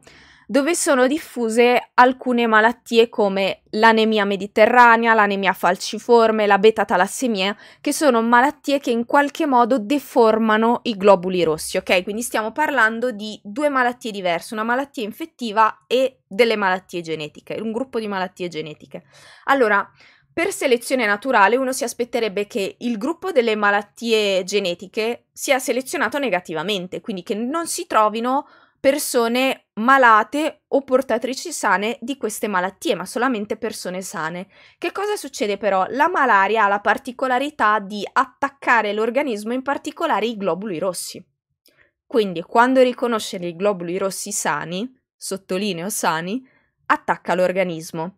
dove sono diffuse alcune malattie come l'anemia mediterranea, l'anemia falciforme, la beta-talassemia, che sono malattie che in qualche modo deformano i globuli rossi, ok? Quindi stiamo parlando di due malattie diverse, una malattia infettiva e delle malattie genetiche, un gruppo di malattie genetiche. Allora, per selezione naturale uno si aspetterebbe che il gruppo delle malattie genetiche sia selezionato negativamente, quindi che non si trovino persone malate o portatrici sane di queste malattie, ma solamente persone sane. Che cosa succede però? La malaria ha la particolarità di attaccare l'organismo, in particolare i globuli rossi. Quindi quando riconosce dei globuli rossi sani, sottolineo sani, attacca l'organismo.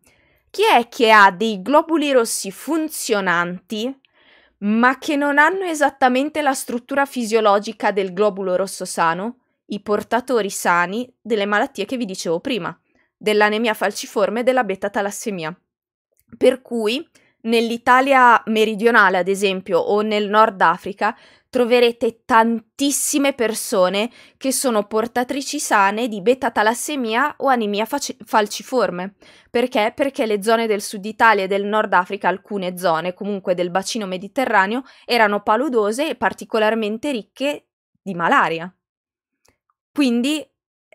Chi è che ha dei globuli rossi funzionanti, ma che non hanno esattamente la struttura fisiologica del globulo rosso sano? i portatori sani delle malattie che vi dicevo prima, dell'anemia falciforme e della beta-talassemia. Per cui nell'Italia meridionale, ad esempio, o nel Nord Africa, troverete tantissime persone che sono portatrici sane di beta-talassemia o anemia falciforme. Perché? Perché le zone del Sud Italia e del Nord Africa, alcune zone comunque del bacino mediterraneo, erano paludose e particolarmente ricche di malaria. Quindi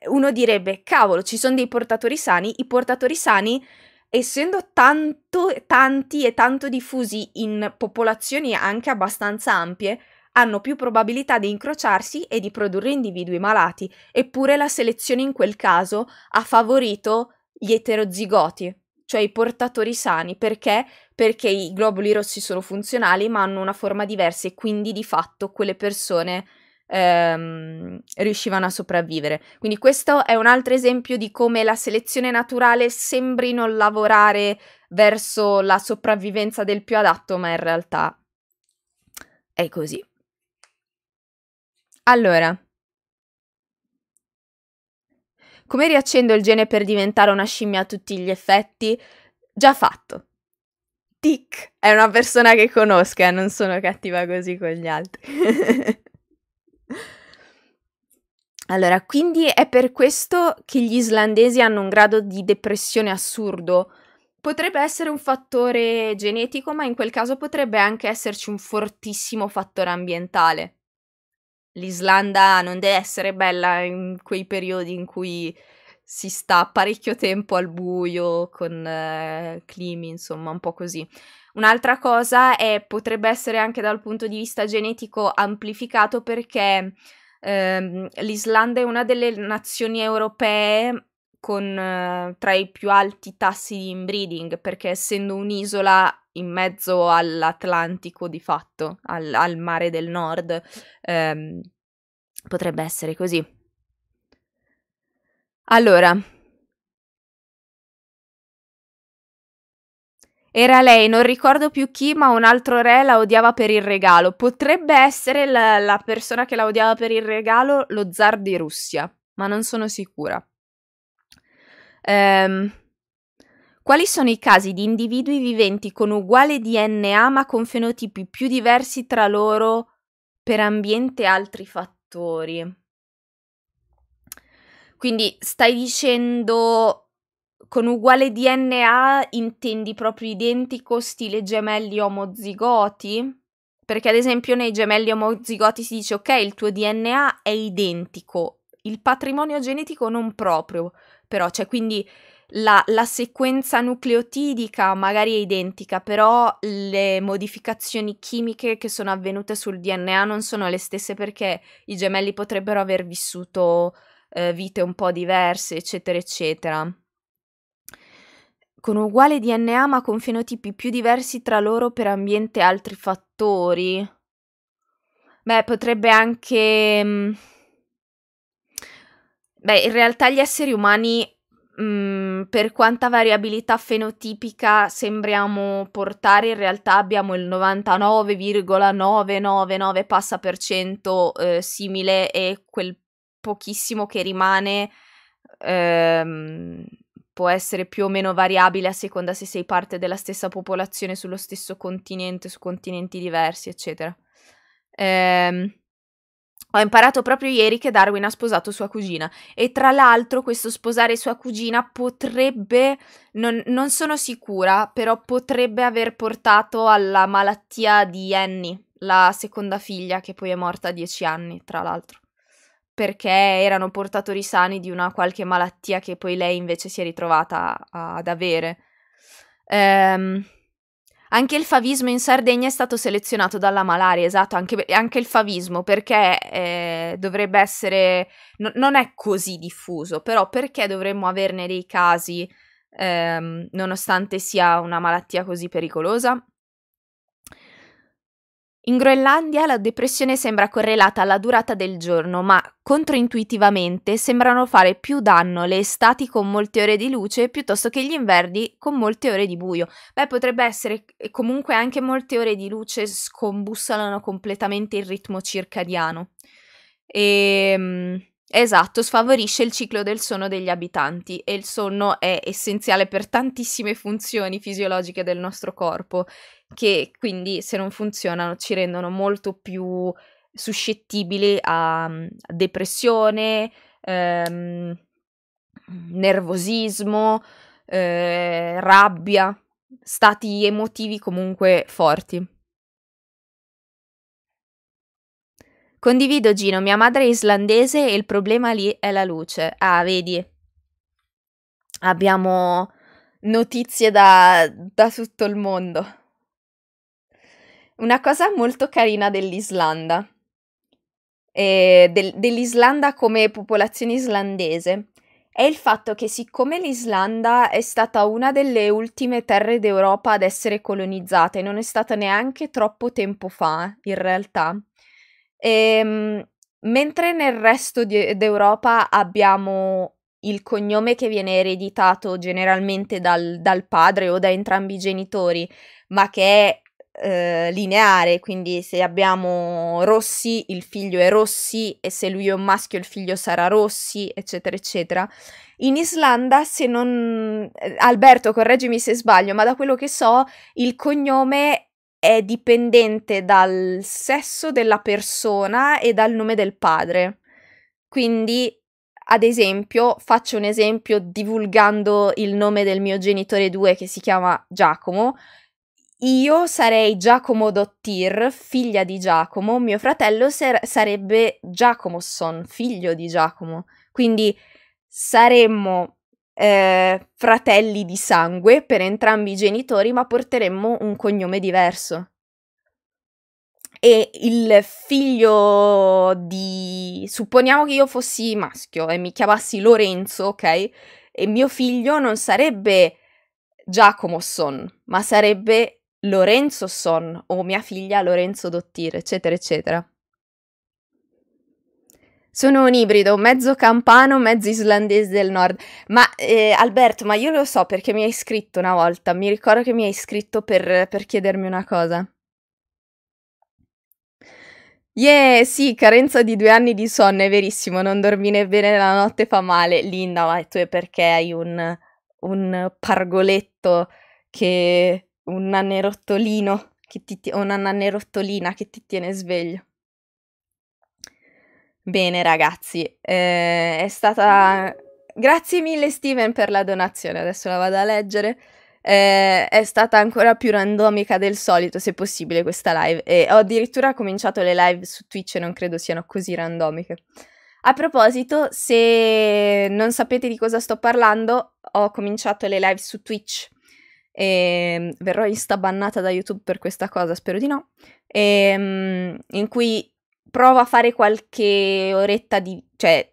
uno direbbe, cavolo, ci sono dei portatori sani, i portatori sani, essendo tanto, tanti e tanto diffusi in popolazioni anche abbastanza ampie, hanno più probabilità di incrociarsi e di produrre individui malati, eppure la selezione in quel caso ha favorito gli eterozigoti, cioè i portatori sani, perché? Perché i globuli rossi sono funzionali ma hanno una forma diversa e quindi di fatto quelle persone ehm, riuscivano a sopravvivere. Quindi questo è un altro esempio di come la selezione naturale sembri non lavorare verso la sopravvivenza del più adatto, ma in realtà è così. Allora, come riaccendo il gene per diventare una scimmia a tutti gli effetti? Già fatto. Tic è una persona che conosco e eh, non sono cattiva così con gli altri. Allora, quindi è per questo che gli islandesi hanno un grado di depressione assurdo. Potrebbe essere un fattore genetico, ma in quel caso potrebbe anche esserci un fortissimo fattore ambientale. L'Islanda non deve essere bella in quei periodi in cui si sta parecchio tempo al buio, con eh, climi, insomma, un po' così. Un'altra cosa è, potrebbe essere anche dal punto di vista genetico amplificato perché ehm, l'Islanda è una delle nazioni europee con eh, tra i più alti tassi di inbreeding, perché essendo un'isola in mezzo all'Atlantico di fatto, al, al mare del nord, ehm, potrebbe essere così. Allora, Era lei, non ricordo più chi, ma un altro re la odiava per il regalo. Potrebbe essere la, la persona che la odiava per il regalo lo zar di Russia, ma non sono sicura. Ehm, quali sono i casi di individui viventi con uguale DNA ma con fenotipi più diversi tra loro per ambiente e altri fattori? Quindi stai dicendo con uguale DNA intendi proprio identico stile gemelli omozigoti? Perché ad esempio nei gemelli omozigoti si dice ok, il tuo DNA è identico, il patrimonio genetico non proprio, però cioè quindi la, la sequenza nucleotidica magari è identica, però le modificazioni chimiche che sono avvenute sul DNA non sono le stesse perché i gemelli potrebbero aver vissuto eh, vite un po' diverse, eccetera, eccetera con uguale DNA ma con fenotipi più diversi tra loro per ambiente e altri fattori. Beh, potrebbe anche... Mm, beh, in realtà gli esseri umani, mh, mm, per quanta variabilità fenotipica sembriamo portare, in realtà abbiamo il 99,999 passa per cento eh, simile e quel pochissimo che rimane... Ehm, può essere più o meno variabile a seconda se sei parte della stessa popolazione sullo stesso continente, su continenti diversi, eccetera. Ehm, ho imparato proprio ieri che Darwin ha sposato sua cugina e tra l'altro questo sposare sua cugina potrebbe, non, non sono sicura, però potrebbe aver portato alla malattia di Annie, la seconda figlia che poi è morta a dieci anni, tra l'altro perché erano portatori sani di una qualche malattia che poi lei invece si è ritrovata a- ad avere. Ehm, anche il favismo in Sardegna è stato selezionato dalla malaria, esatto, anche, anche il favismo perché eh, dovrebbe essere, no, non è così diffuso, però perché dovremmo averne dei casi ehm, nonostante sia una malattia così pericolosa? In Groenlandia la depressione sembra correlata alla durata del giorno, ma controintuitivamente sembrano fare più danno le estati con molte ore di luce piuttosto che gli inverni con molte ore di buio. Beh, potrebbe essere eh, comunque anche molte ore di luce scombussolano completamente il ritmo circadiano. E, ehm, esatto, sfavorisce il ciclo del sonno degli abitanti e il sonno è essenziale per tantissime funzioni fisiologiche del nostro corpo che quindi se non funzionano ci rendono molto più suscettibili mhmm, a, depressione, ehm, nervosismo, eh, rabbia, stati emotivi comunque forti. Condivido Gino, mia madre è islandese e il problema lì è la luce. Ah, vedi, abbiamo notizie da, da tutto il mondo. Una cosa molto carina dell'Islanda, eh, del, dell'Islanda come popolazione islandese, è il fatto che siccome l'Islanda è stata una delle ultime terre d'Europa ad essere colonizzate, non è stata neanche troppo tempo fa, in realtà, ehm, mentre nel resto di, d'Europa abbiamo il cognome che viene ereditato generalmente dal, dal padre o da entrambi i genitori, ma che è eh, lineare, quindi se abbiamo Rossi, il figlio è Rossi e se lui è un maschio il figlio sarà Rossi, eccetera, eccetera. In Islanda, se non... Eh, Alberto, correggimi se sbaglio, ma da quello che so, il cognome è dipendente dal sesso della persona e dal nome del padre. Quindi, ad esempio, faccio un esempio divulgando il nome del mio genitore 2 che si chiama Giacomo. Io sarei Giacomo Dottir, figlia di Giacomo, mio fratello ser- sarebbe Son, figlio di Giacomo. Quindi saremmo eh, fratelli di sangue per entrambi i genitori, ma porteremmo un cognome diverso. E il figlio di... supponiamo che io fossi maschio e mi chiamassi Lorenzo, ok? E mio figlio non sarebbe Giacomo Son, ma sarebbe Lorenzo Son o mia figlia Lorenzo Dottir, eccetera, eccetera. Sono un ibrido, mezzo campano, mezzo islandese del nord. Ma eh, Alberto, ma io lo so perché mi hai scritto una volta. Mi ricordo che mi hai scritto per, per chiedermi una cosa. Yeah, sì, carenza di due anni di sonno, è verissimo. Non dormire bene la notte fa male. Linda, ma tu è perché hai un, un pargoletto che un nannerottolino che ti, o una nannerottolina che ti tiene sveglio. Bene ragazzi, eh, è stata... Grazie mille Steven per la donazione, adesso la vado a leggere. Eh, è stata ancora più randomica del solito, se possibile, questa live. E ho addirittura cominciato le live su Twitch e non credo siano così randomiche. A proposito, se non sapete di cosa sto parlando, ho cominciato le live su Twitch e ehm, verrò instabannata da YouTube per questa cosa, spero di no, e, ehm, in cui provo a fare qualche oretta di... cioè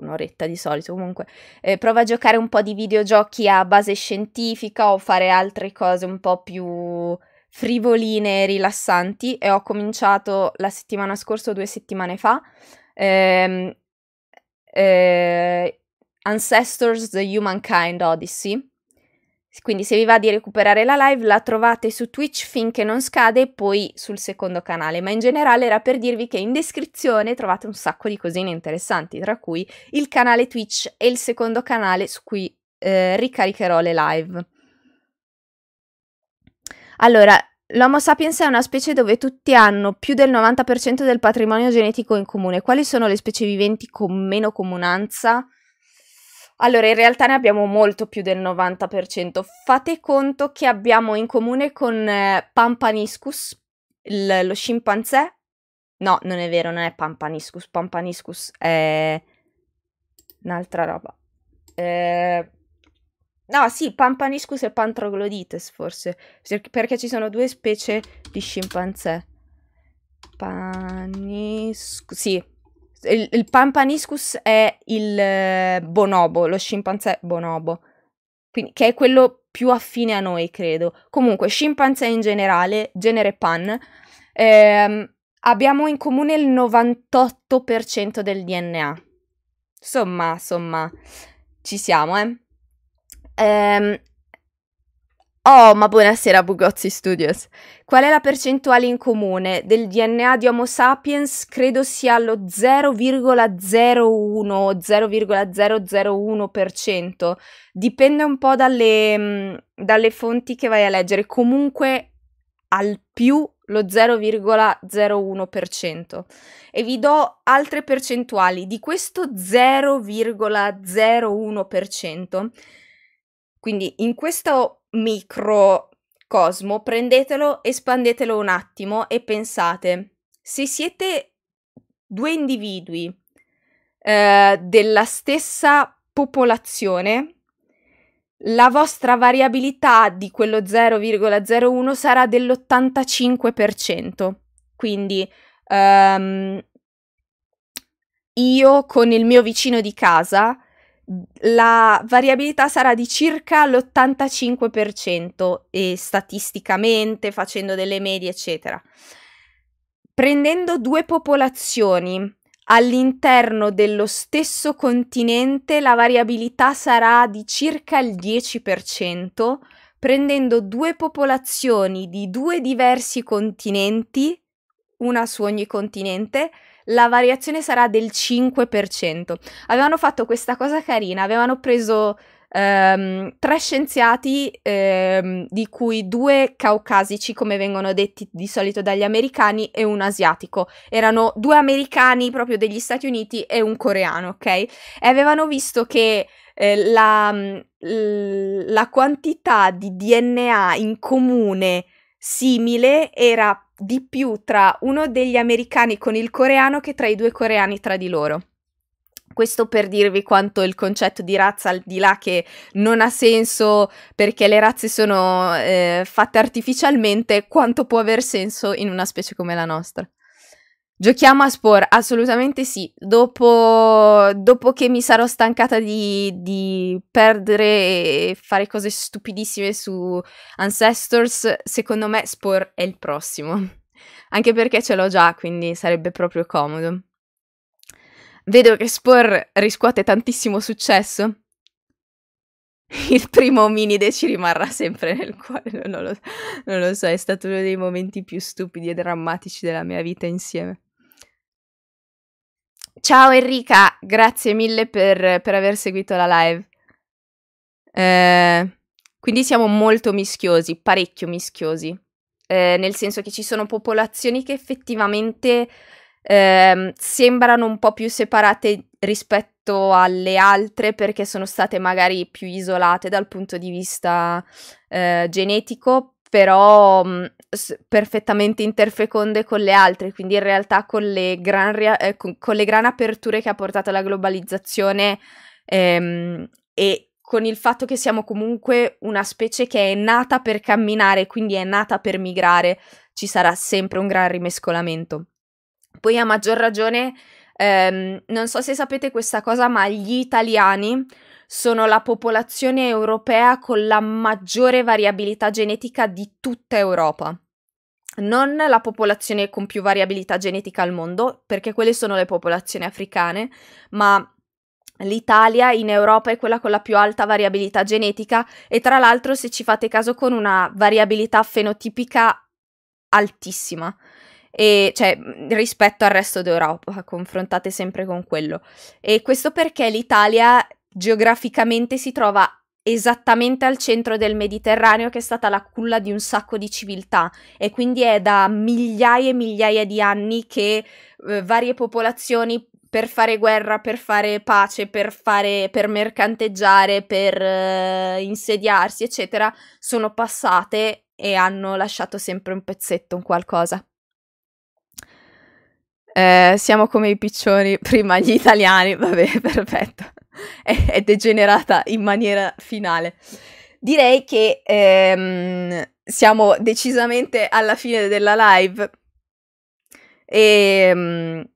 un'oretta di solito comunque, eh, prova a giocare un po' di videogiochi a base scientifica o fare altre cose un po' più frivoline e rilassanti e ho cominciato la settimana scorsa o due settimane fa ehm, eh, Ancestors The Humankind Odyssey quindi se vi va di recuperare la live la trovate su Twitch finché non scade e poi sul secondo canale, ma in generale era per dirvi che in descrizione trovate un sacco di cosine interessanti, tra cui il canale Twitch e il secondo canale su cui eh, ricaricherò le live. Allora, l'Homo sapiens è una specie dove tutti hanno più del 90% del patrimonio genetico in comune. Quali sono le specie viventi con meno comunanza? Allora, in realtà ne abbiamo molto più del 90%. Fate conto che abbiamo in comune con eh, Pampaniscus, il, lo scimpanzé. No, non è vero, non è Pampaniscus. Pampaniscus è un'altra roba. Eh... No, sì, Pampaniscus e Pantroglodites, forse. Perché ci sono due specie di scimpanzé. Paniscus... Sì, il, il Pampaniscus è il eh, bonobo, lo scimpanzé bonobo, quindi, che è quello più affine a noi, credo. Comunque, scimpanzé in generale, genere pan, ehm, abbiamo in comune il 98% del DNA. Insomma, insomma, ci siamo, eh. Ehm, Oh, ma buonasera Bugozzi Studios. Qual è la percentuale in comune del DNA di Homo sapiens? Credo sia allo 0,01 o 0,001%. Dipende un po' dalle, mm, dalle fonti che vai a leggere. Comunque al più lo 0,01% e vi do altre percentuali di questo 0,01%. Quindi in questo microcosmo, prendetelo, espandetelo un attimo e pensate, se siete due individui eh, della stessa popolazione, la vostra variabilità di quello 0,01 sarà dell'85%. Quindi um, io con il mio vicino di casa la variabilità sarà di circa l'85% e statisticamente facendo delle medie eccetera. Prendendo due popolazioni all'interno dello stesso continente la variabilità sarà di circa il 10%, prendendo due popolazioni di due diversi continenti, una su ogni continente, la variazione sarà del 5%. Avevano fatto questa cosa carina, avevano preso ehm, tre scienziati, ehm, di cui due caucasici, come vengono detti di solito dagli americani, e un asiatico. Erano due americani proprio degli Stati Uniti e un coreano, ok? E avevano visto che eh, la, la quantità di DNA in comune simile era di più tra uno degli americani con il coreano che tra i due coreani tra di loro. Questo per dirvi quanto il concetto di razza al di là che non ha senso perché le razze sono eh, fatte artificialmente, quanto può aver senso in una specie come la nostra. Giochiamo a Spore, assolutamente sì. Dopo, dopo, che mi sarò stancata di, di, perdere e fare cose stupidissime su Ancestors, secondo me Spore è il prossimo. Anche perché ce l'ho già, quindi sarebbe proprio comodo. Vedo che Spore riscuote tantissimo successo. Il primo ominide ci rimarrà sempre nel cuore, non lo, non lo so, è stato uno dei momenti più stupidi e drammatici della mia vita insieme. Ciao Enrica, grazie mille per, per aver seguito la live. Eh, quindi siamo molto mischiosi, parecchio mischiosi, eh, nel senso che ci sono popolazioni che effettivamente eh, sembrano un po' più separate rispetto alle altre perché sono state magari più isolate dal punto di vista eh, genetico, però mh, mm, perfettamente interfeconde con le altre, quindi in realtà con le gran, rea- eh, con, con le gran aperture che ha portato la globalizzazione ehm, e con il fatto che siamo comunque una specie che è nata per camminare, quindi è nata per migrare, ci sarà sempre un gran rimescolamento. Poi a maggior ragione, ehm, non so se sapete questa cosa, ma gli italiani sono la popolazione europea con la maggiore variabilità genetica di tutta Europa. Non la popolazione con più variabilità genetica al mondo, perché quelle sono le popolazioni africane, ma L'Italia in Europa è quella con la più alta variabilità genetica e tra l'altro se ci fate caso con una variabilità fenotipica altissima, e, cioè rispetto al resto d'Europa, confrontate sempre con quello. E questo perché l'Italia geograficamente si trova esattamente al centro del Mediterraneo che è stata la culla di un sacco di civiltà e quindi è da migliaia e migliaia di anni che eh, varie popolazioni per fare guerra, per fare pace, per, fare, per mercanteggiare, per eh, insediarsi, eccetera, sono passate e hanno lasciato sempre un pezzetto, un qualcosa. Eh, siamo come i piccioni, prima gli italiani, vabbè, perfetto è, è degenerata in maniera finale. Direi che ehm, siamo decisamente alla fine della live. E, ehm,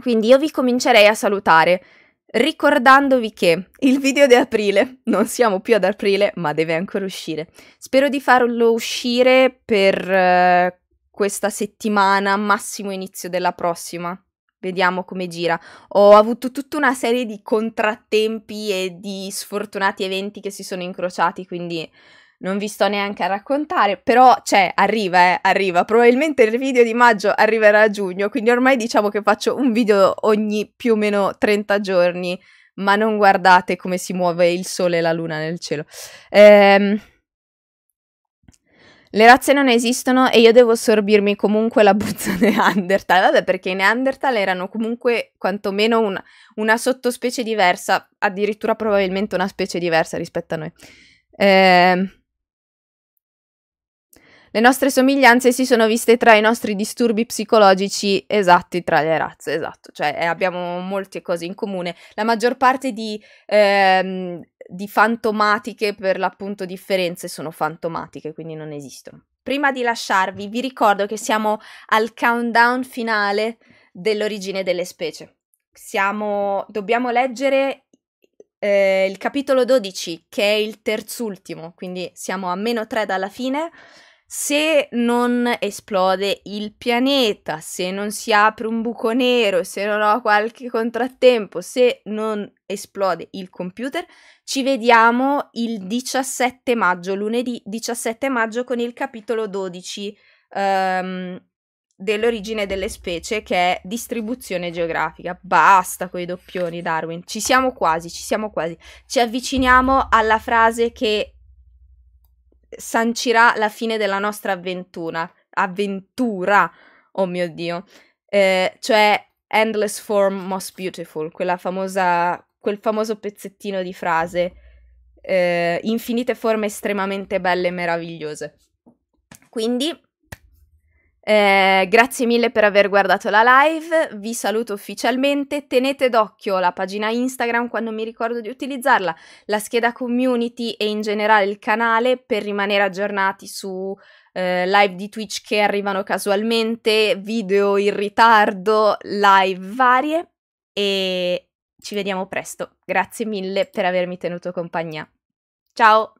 quindi io vi comincerei a salutare ricordandovi che il video di aprile, non siamo più ad aprile, ma deve ancora uscire. Spero di farlo uscire per eh, questa settimana, massimo inizio della prossima vediamo come gira. Ho avuto tutta una serie di contrattempi e di sfortunati eventi che si sono incrociati, quindi non vi sto neanche a raccontare, però cioè, arriva, eh, arriva. Probabilmente il video di maggio arriverà a giugno, quindi ormai diciamo che faccio un video ogni più o meno 30 giorni, ma non guardate come si muove il sole e la luna nel cielo. Ehm le razze non esistono e io devo sorbirmi comunque la buzza Neanderthal. Vabbè, perché i Neanderthal erano comunque quantomeno una, una sottospecie diversa, addirittura probabilmente una specie diversa rispetto a noi. Ehm... Le nostre somiglianze si sono viste tra i nostri disturbi psicologici esatti tra le razze, esatto, cioè eh, abbiamo molte cose in comune. La maggior parte di, ehm, di fantomatiche, per l'appunto differenze, sono fantomatiche, quindi non esistono. Prima di lasciarvi, vi ricordo che siamo al countdown finale dell'origine delle specie. Siamo, dobbiamo leggere eh, il capitolo 12, che è il terzultimo, quindi siamo a meno 3 dalla fine, se non esplode il pianeta, se non si apre un buco nero, se non ho qualche contrattempo, se non esplode il computer, ci vediamo il 17 maggio, lunedì 17 maggio con il capitolo 12 um, ehm, dell'origine delle specie che è distribuzione geografica. Basta con i doppioni Darwin, ci siamo quasi, ci siamo quasi. Ci avviciniamo alla frase che sancirà la fine della nostra avventura. Avventura, oh mio Dio. Eh, cioè Endless Form Most Beautiful, famosa, quel famoso pezzettino di frase. Eh, infinite forme estremamente belle e meravigliose. Quindi eh, grazie mille per aver guardato la live, vi saluto ufficialmente, tenete d'occhio la pagina Instagram quando mi ricordo di utilizzarla, la scheda community e in generale il canale per rimanere aggiornati su eh, live di Twitch che arrivano casualmente, video in ritardo, live varie e ci vediamo presto. Grazie mille per avermi tenuto compagnia. Ciao!